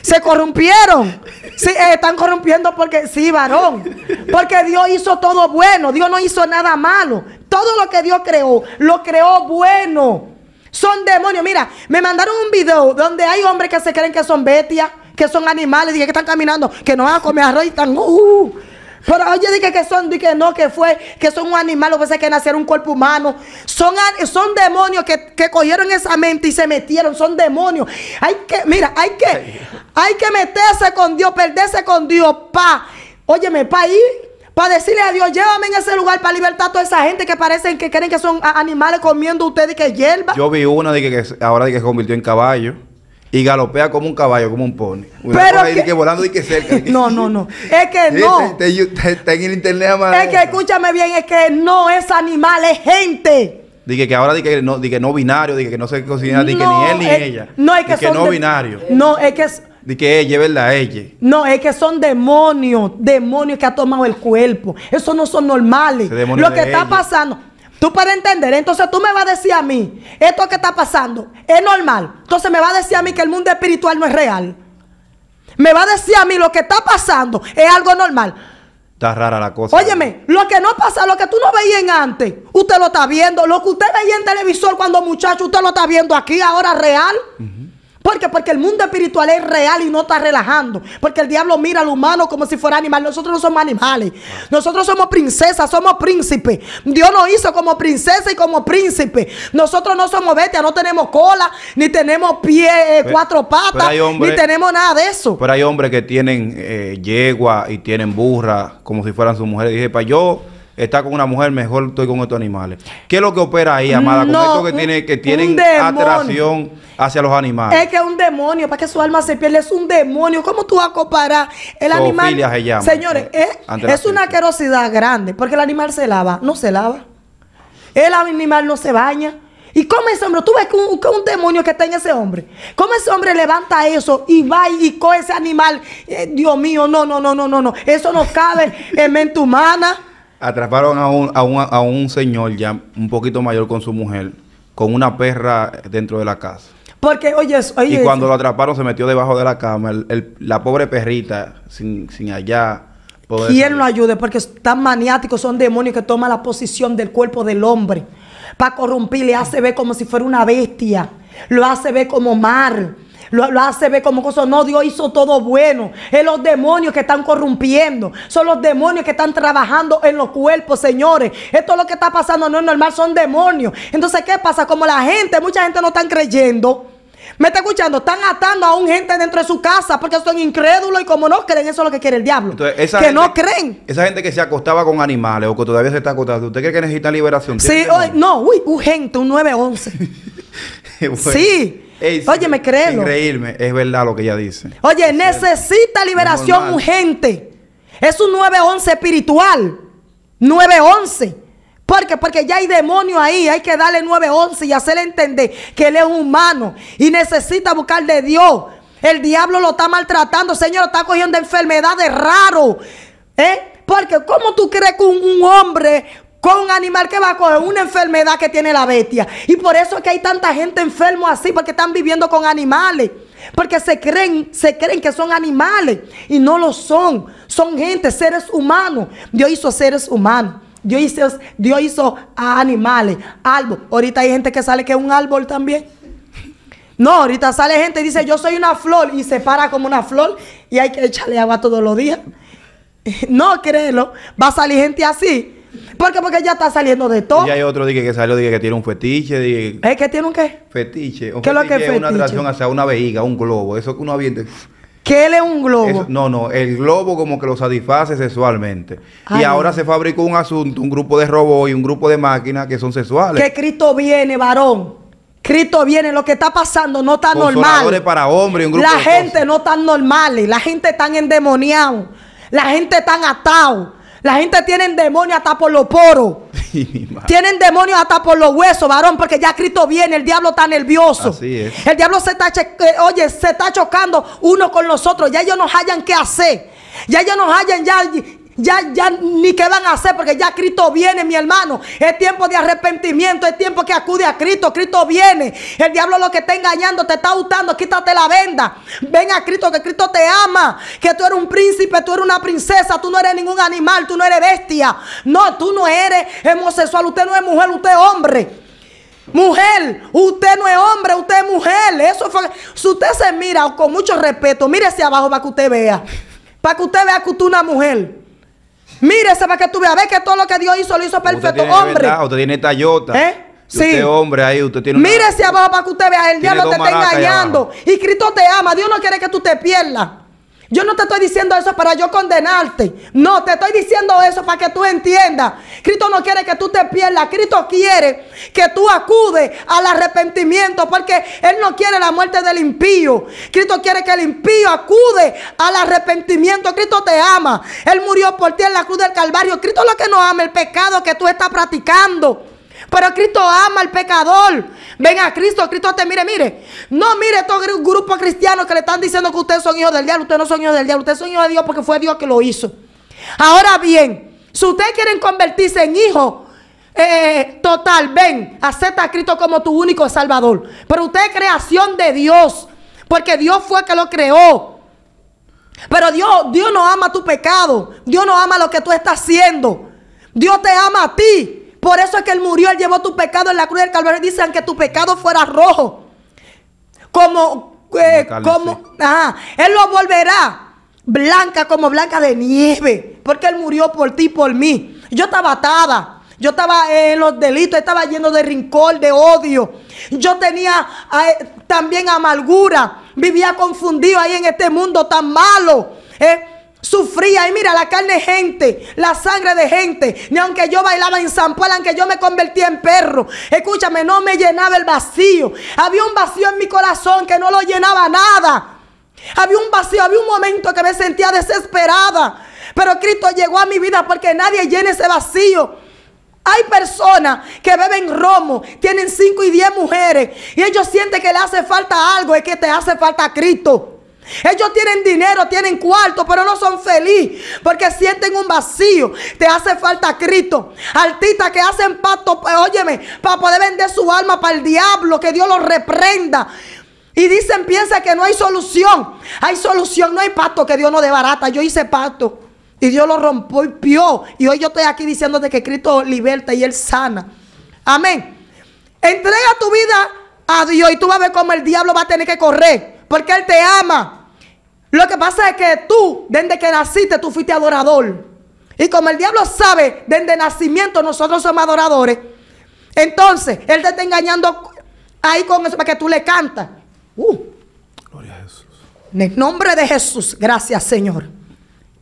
se corrompieron. Eh, están corrompiendo porque sí, varón. Porque Dios hizo todo bueno. Dios no hizo nada malo. Todo lo que Dios creó, lo creó bueno. Son demonios. Mira, me mandaron un video donde hay hombres que se creen que son bestias, que son animales, que están caminando, que no van a comer arroz y están. Uh, uh. pero oye, dije que son, dije que no, que fue, que son un animal, o veces que nacieron un cuerpo humano. Son, son demonios que, que, cogieron esa mente y se metieron, son demonios. Hay que, mira, hay que, hay que meterse con Dios, perderse con Dios, pa. Óyeme, pa, ahí para decirle a Dios, llévame en ese lugar para libertar a toda esa gente que parecen que creen que son animales comiendo ustedes y que hierba. Yo vi una que, ahora de que se convirtió en caballo. Y galopea como un caballo, como un pony. Pero que... volando y que cerca. no, no, no. Es que no. Está en el internet Es que escúchame bien, es que no es animal, es gente. Dije que ahora dije que no, no binario, dije que no se considera no, que ni él ni ella. No, es que, son que no binario. No, es que es de que ella, eh, ¿verdad? Ella. No, es que son demonios, demonios que ha tomado el cuerpo. Eso no son normales. Lo que está pasando. Tú para entender, entonces tú me vas a decir a mí, esto que está pasando es normal. Entonces me vas a decir a mí que el mundo espiritual no es real. Me va a decir a mí lo que está pasando es algo normal. Está rara la cosa. Óyeme, lo que no pasa, lo que tú no veías antes, usted lo está viendo. Lo que usted veía en televisor cuando muchacho, usted lo está viendo aquí ahora real. ¿Por qué? Porque el mundo espiritual es real y no está relajando. Porque el diablo mira al humano como si fuera animal. Nosotros no somos animales. Nosotros somos princesas, somos príncipes. Dios nos hizo como princesa y como príncipe. Nosotros no somos bestias, no tenemos cola, ni tenemos pie, eh, cuatro patas, ni tenemos nada de eso. Pero hay hombres que tienen eh, yegua y tienen burra como si fueran sus mujeres. Dije, para yo está con una mujer, mejor estoy con estos animales. ¿Qué es lo que opera ahí, Amada, con esto que, tiene, que tienen atracción hacia los animales? Es que es un demonio, para que su alma se pierda, es un demonio. ¿Cómo tú vas a comparar el animal? Eh, Señores, es, una querosidad grande, porque el animal se lava, no se lava. El animal no se baña. ¿Y cómo ese hombre? Tú ves que un, un, demonio que está en ese hombre. ¿Cómo ese hombre levanta eso y va y coge ese animal? Eh, Dios mío, no, no, no, no, no, no. Eso no cabe en mente humana. Atraparon a un, señor ya un poquito mayor con su mujer, con una perra dentro de la casa. Porque, oye, oye. Y cuando lo atraparon, se metió debajo de la cama. la pobre perrita, sin, allá. Poder ¿Quién lo ayude? Porque están maniáticos son demonios que toman la posición del cuerpo del hombre. Para corrompir, le hace ver como si fuera una bestia. Lo hace ver como mar lo, hace ver como cosa. No, Dios hizo todo bueno. Es los demonios que están corrompiendo. Son los demonios que están trabajando en los cuerpos, señores. Esto es lo que está pasando, no es normal, son demonios. Entonces, ¿qué pasa? Como la gente, mucha gente no está creyendo. ¿Me está escuchando? Están atando a un gente dentro de su casa porque son incrédulos y como no creen, eso es lo que quiere el diablo. que no creen. Esa gente que se acostaba con animales o que todavía se está acostando, ¿usted cree que necesita liberación? Sí, no, uy, gente, un 911. bueno. Sí. Oye, me creen. reírme, es verdad lo que ella dice. Oye, necesita liberación urgente. Es un 911 espiritual. 911. ¿Por qué? Porque ya hay demonio ahí. Hay que darle 911 y hacerle entender que él es humano y necesita buscar de Dios. El diablo lo está maltratando, Señor, está cogiendo enfermedades raras. ¿Eh? Porque ¿cómo tú crees que un hombre, con un animal que va a coger una enfermedad que tiene la bestia. Y por eso es que hay tanta gente enfermo así, porque están viviendo con animales. Porque se creen, se creen que son animales y no lo son. Son gente, seres humanos. Dios hizo seres humanos. Dios hizo, Dios hizo animales, árbol. Ahorita hay gente que sale que es un árbol también. No, ahorita sale gente y dice, yo soy una flor y se para como una flor y hay que echarle agua todos los días. No, créelo. Va a salir gente así ¿Por qué? Porque ya está saliendo de todo. Y hay otro dije, que salió, que tiene un fetiche. Dije, ¿Es que ¿Eh? tiene un qué? Fetiche. ¿Qué es lo que es fetiche? una atracción hacia una vejiga, un globo. Eso que uno aviente ¿Qué él es un globo? no, no, el globo como que lo satisface sexualmente. Y ahora se fabricó un asunto, un grupo de robots y un grupo de máquinas que son sexuales. Que Cristo viene, varón. Cristo viene, lo que está pasando no está normal. para hombre. un grupo La gente no está normal, la gente está endemoniada la gente está atado. La gente tiene demonios hasta por los poros. Tienen demonios hasta por los huesos, varón, porque ya Cristo viene, el diablo está nervioso. El diablo se está, eh, oye, se está chocando uno con los otros, ya ellos no hayan qué hacer. Ya ellos no hayan... ya ya, ya ni qué van a hacer porque ya Cristo viene, mi hermano. Es tiempo de arrepentimiento, es tiempo que acude a Cristo. Cristo viene. El diablo lo que está engañando, te está gustando, quítate la venda. Ven a Cristo, que Cristo te ama. Que tú eres un príncipe, tú eres una princesa, tú no eres ningún animal, tú no eres bestia. No, tú no eres homosexual, usted no es mujer, usted es hombre. Mujer, usted no es hombre, usted es mujer. Eso fue. Si usted se mira con mucho respeto, mírese abajo para que usted vea. Para que usted vea que usted es una mujer. Mire esa para que tú veas, ve que todo lo que Dios hizo lo hizo perfecto, hombre. usted tiene Toyota. ¿Eh? Sí. Usted hombre ahí, usted tiene una... Mírese abajo para que usted vea, el diablo te está engañando. Y Cristo te ama, Dios no quiere que tú te pierdas. Yo no te estoy diciendo eso para yo condenarte. No, te estoy diciendo eso para que tú entiendas. Cristo no quiere que tú te pierdas. Cristo quiere que tú acudes al arrepentimiento porque Él no quiere la muerte del impío. Cristo quiere que el impío acude al arrepentimiento. Cristo te ama. Él murió por ti en la cruz del Calvario. Cristo es lo que no ama, el pecado que tú estás practicando. Pero Cristo ama al pecador. Ven a Cristo, Cristo te mire, mire. No mire estos grupo cristiano que le están diciendo que ustedes son hijos del diablo. Ustedes no son hijos del diablo, ustedes son hijos de Dios porque fue Dios que lo hizo. Ahora bien, si ustedes quieren convertirse en hijos eh, eh, eh, total, ven, acepta a Cristo como tu único salvador. Pero usted es creación de Dios, porque Dios fue que lo creó. Pero Dios, Dios no ama tu pecado. Dios no ama lo que tú estás haciendo. Dios te ama a ti. Por eso es que Él murió, Él llevó tu pecado en la cruz del Calvario. Dicen que tu pecado fuera rojo. Como, como, ah, Él lo volverá blanca como blanca de nieve. Porque Él murió por ti, por mí. Yo estaba atada. Yo estaba en los delitos, estaba lleno de rincón, de odio. Yo tenía eh, también amargura. Vivía confundido ahí en este mundo tan malo. ¿eh? sufría y mira la carne gente, la sangre de gente, ni aunque yo bailaba en San Puebla, aunque yo me convertía en perro, escúchame, no me llenaba el vacío, había un vacío en mi corazón que no lo llenaba nada. Había un vacío, había un momento que me sentía desesperada. Pero Cristo llegó a mi vida porque nadie llena ese vacío. Hay personas que beben romo, tienen 5 y 10 mujeres y ellos sienten que le hace falta algo, es que te hace falta Cristo. Ellos tienen dinero, tienen cuarto, pero no son felices porque sienten un vacío. Te hace falta Cristo. Artistas que hacen pacto, pues, óyeme, para poder vender su alma para el diablo, que Dios lo reprenda. Y dicen, piensa que no hay solución. Hay solución, no hay pacto que Dios no debarata. Yo hice pacto y Dios lo rompió. Y hoy yo estoy aquí diciéndote que Cristo liberta y Él sana. Amén. Entrega tu vida a Dios y tú vas a ver cómo el diablo va a tener que correr porque Él te ama. Lo que pasa es que tú, desde que naciste, tú fuiste adorador. Y como el diablo sabe, desde nacimiento nosotros somos adoradores. Entonces, Él te está engañando ahí con eso para que tú le cantas. Uh. Gloria a Jesús. En el nombre de Jesús, gracias Señor.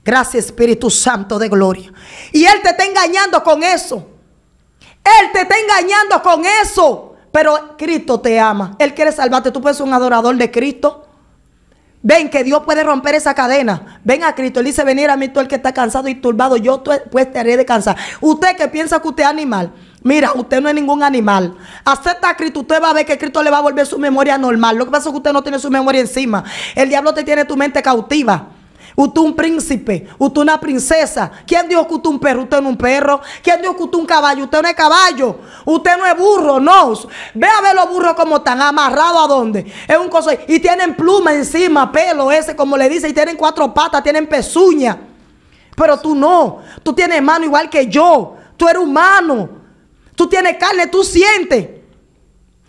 Gracias Espíritu Santo de gloria. Y Él te está engañando con eso. Él te está engañando con eso. Pero Cristo te ama. Él quiere salvarte. Tú puedes ser un adorador de Cristo. Ven que Dios puede romper esa cadena. Ven a Cristo. Él dice, venir a mí tú el que está cansado y turbado. Yo pues te haré descansar. Usted que piensa que usted es animal. Mira, usted no es ningún animal. Acepta a Cristo. Usted va a ver que Cristo le va a volver su memoria normal. Lo que pasa es que usted no tiene su memoria encima. El diablo te tiene tu mente cautiva. Usted un príncipe, usted una princesa. ¿Quién dijo que usted un perro? Usted no un perro. ¿Quién dijo que usted un caballo? Usted no es caballo. Usted no es burro, no. Ve a ver los burros como están amarrados a dónde. Es un cosa. Y tienen pluma encima, pelo ese, como le dice. Y tienen cuatro patas, tienen pezuña. Pero tú no. Tú tienes mano igual que yo. Tú eres humano. Tú tienes carne, tú sientes.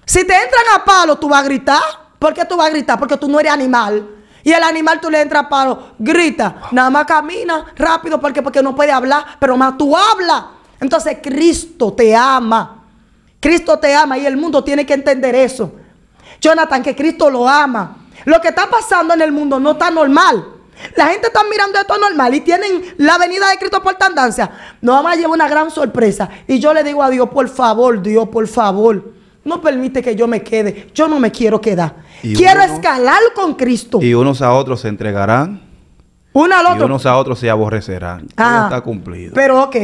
Si te entran a palo, tú vas a gritar. ¿Por qué tú vas a gritar? Porque tú no eres animal. Y el animal tú le entras paro, grita, nada más camina rápido porque, porque no puede hablar, pero más tú habla. Entonces Cristo te ama. Cristo te ama y el mundo tiene que entender eso. Jonathan, que Cristo lo ama. Lo que está pasando en el mundo no está normal. La gente está mirando esto normal y tienen la venida de Cristo por tandancia. Nada más lleva una gran sorpresa. Y yo le digo a Dios, por favor, Dios, por favor no permite que yo me quede. Yo no me quiero quedar. quiero escalar con Cristo. Y unos a otros se entregarán. Uno al otro. Y unos a otros se aborrecerán. Ah, está cumplido. Pero ok,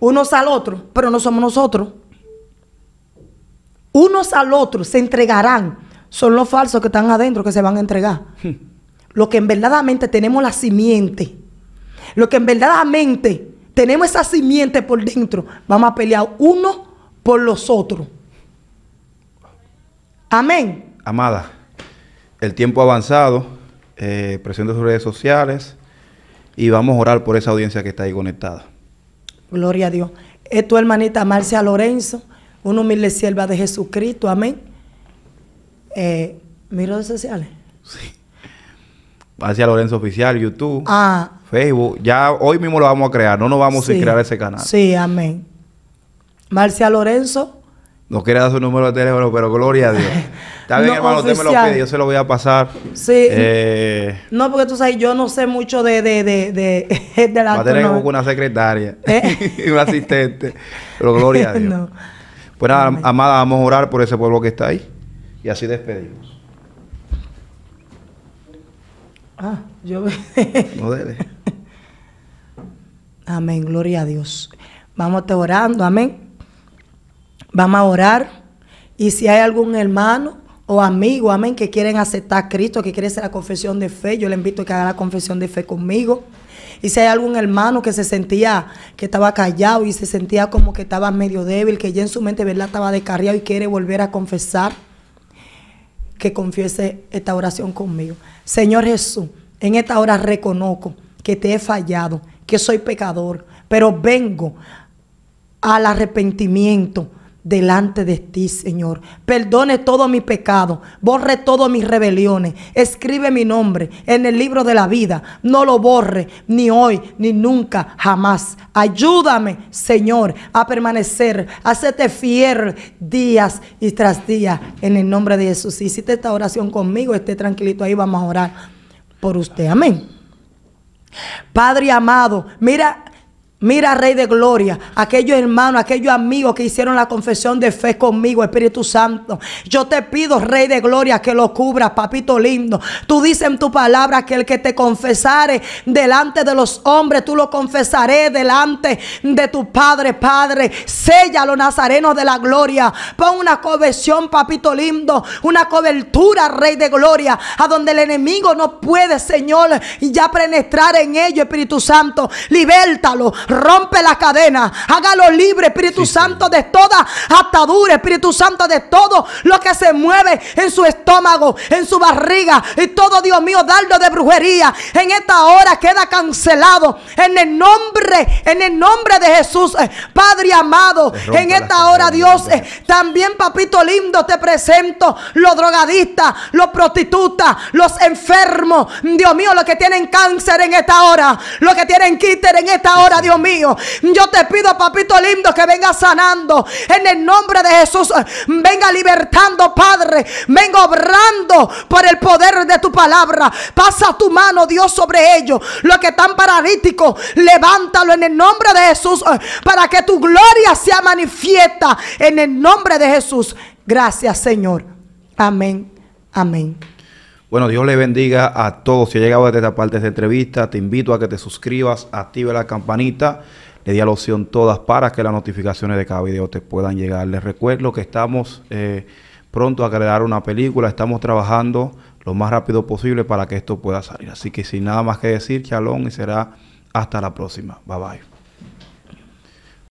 unos al otro, pero no somos nosotros. Unos al otro se entregarán. Son los falsos que están adentro que se van a entregar. Hmm. Los que en verdadamente tenemos la simiente. Los que en verdadamente tenemos esa simiente por dentro. Vamos a pelear uno por los otros. Amén. Amada, el tiempo avanzado, eh, sus redes sociales y vamos a orar por esa audiencia que está ahí conectada. Gloria a Dios. Es tu hermanita Marcia Lorenzo, una humilde sierva de Jesucristo. Amén. Eh, ¿Mis redes sociales? Sí. Marcia Lorenzo Oficial, YouTube, ah, Facebook. Ya hoy mismo lo vamos a crear, no nos vamos a crear ese canal. Sí, amén. Marcia Lorenzo no quiere dar su número de teléfono, pero gloria a Dios. Está bien, hermano, usted me lo pide, yo se lo voy a pasar. Sí. Eh, no, porque tú sabes, yo no sé mucho de, de, de, de, de la Va a tener que buscar una secretaria, y ¿Eh? un asistente. Pero gloria a Dios. No. Pues nada, amada, vamos a orar por ese pueblo que está ahí. Y así despedimos. Ah, yo. no debe. Amén, gloria a Dios. Vamos a orando, amén. Vamos a orar. Y si hay algún hermano o amigo, amén, que quieren aceptar a Cristo, que quiere hacer la confesión de fe, yo le invito a que haga la confesión de fe conmigo. Y si hay algún hermano que se sentía que estaba callado y se sentía como que estaba medio débil, que ya en su mente, ¿verdad?, estaba descarriado y quiere volver a confesar, que confiese esta oración conmigo. Señor Jesús, en esta hora reconozco que te he fallado, que soy pecador, pero vengo al arrepentimiento delante de ti, Señor. Perdone todo mi pecado, borre todas mis rebeliones, escribe mi nombre en el libro de la vida. No lo borre ni hoy, ni nunca, jamás. Ayúdame, Señor, a permanecer, hacerte fiel días y tras días, en el nombre de Jesús. Si hiciste esta oración conmigo, esté tranquilito ahí, vamos a orar por usted. Amén. Padre amado, mira Mira, Rey de Gloria, aquellos hermanos, aquellos amigos que hicieron la confesión de fe conmigo, Espíritu Santo. Yo te pido, Rey de Gloria, que lo cubras, papito lindo. Tú dices en tu palabra que el que te confesare delante de los hombres, tú lo confesaré delante de tu Padre, Padre. Sella los nazarenos de la gloria. Pon una cobertura, papito lindo, una cobertura, Rey de Gloria, a donde el enemigo no puede, Señor, ya penetrar en ello, Espíritu Santo. Libértalo Rompe la cadena. Hágalo libre, Espíritu Santo, de toda atadura, Espíritu Santo, de todo lo que se mueve en su estómago, en su barriga. Y todo, Dios mío, dardo de brujería. En esta hora queda cancelado. En el nombre, en el nombre de Jesús, eh, Padre amado. En esta hora, Dios, eh, también, papito lindo, te presento los drogadistas, los prostitutas, los enfermos. Dios mío, los que tienen cáncer en esta hora, los que tienen quíter en esta hora, Dios mío mío. Yo te pido, papito lindo, que venga sanando. En el nombre de Jesús, eh, venga libertando, Padre. Venga obrando por el poder de tu palabra. Pasa tu mano, Dios, sobre ellos. Los que están paralíticos, levántalo en el nombre de Jesús eh, para que tu gloria sea manifiesta en el nombre de Jesús. Gracias, Señor. Amén. Amén. Bueno, Dios le bendiga a todos. Si ha llegado desde esta parte de esta entrevista, te invito a que te suscribas, active la campanita, le di a la opción todas para que las notificaciones de cada video te puedan llegar. Les recuerdo que estamos eh, pronto a crear una película, estamos trabajando lo más rápido posible para que esto pueda salir. Así que sin nada más que decir, chalón y será hasta la próxima. Bye bye.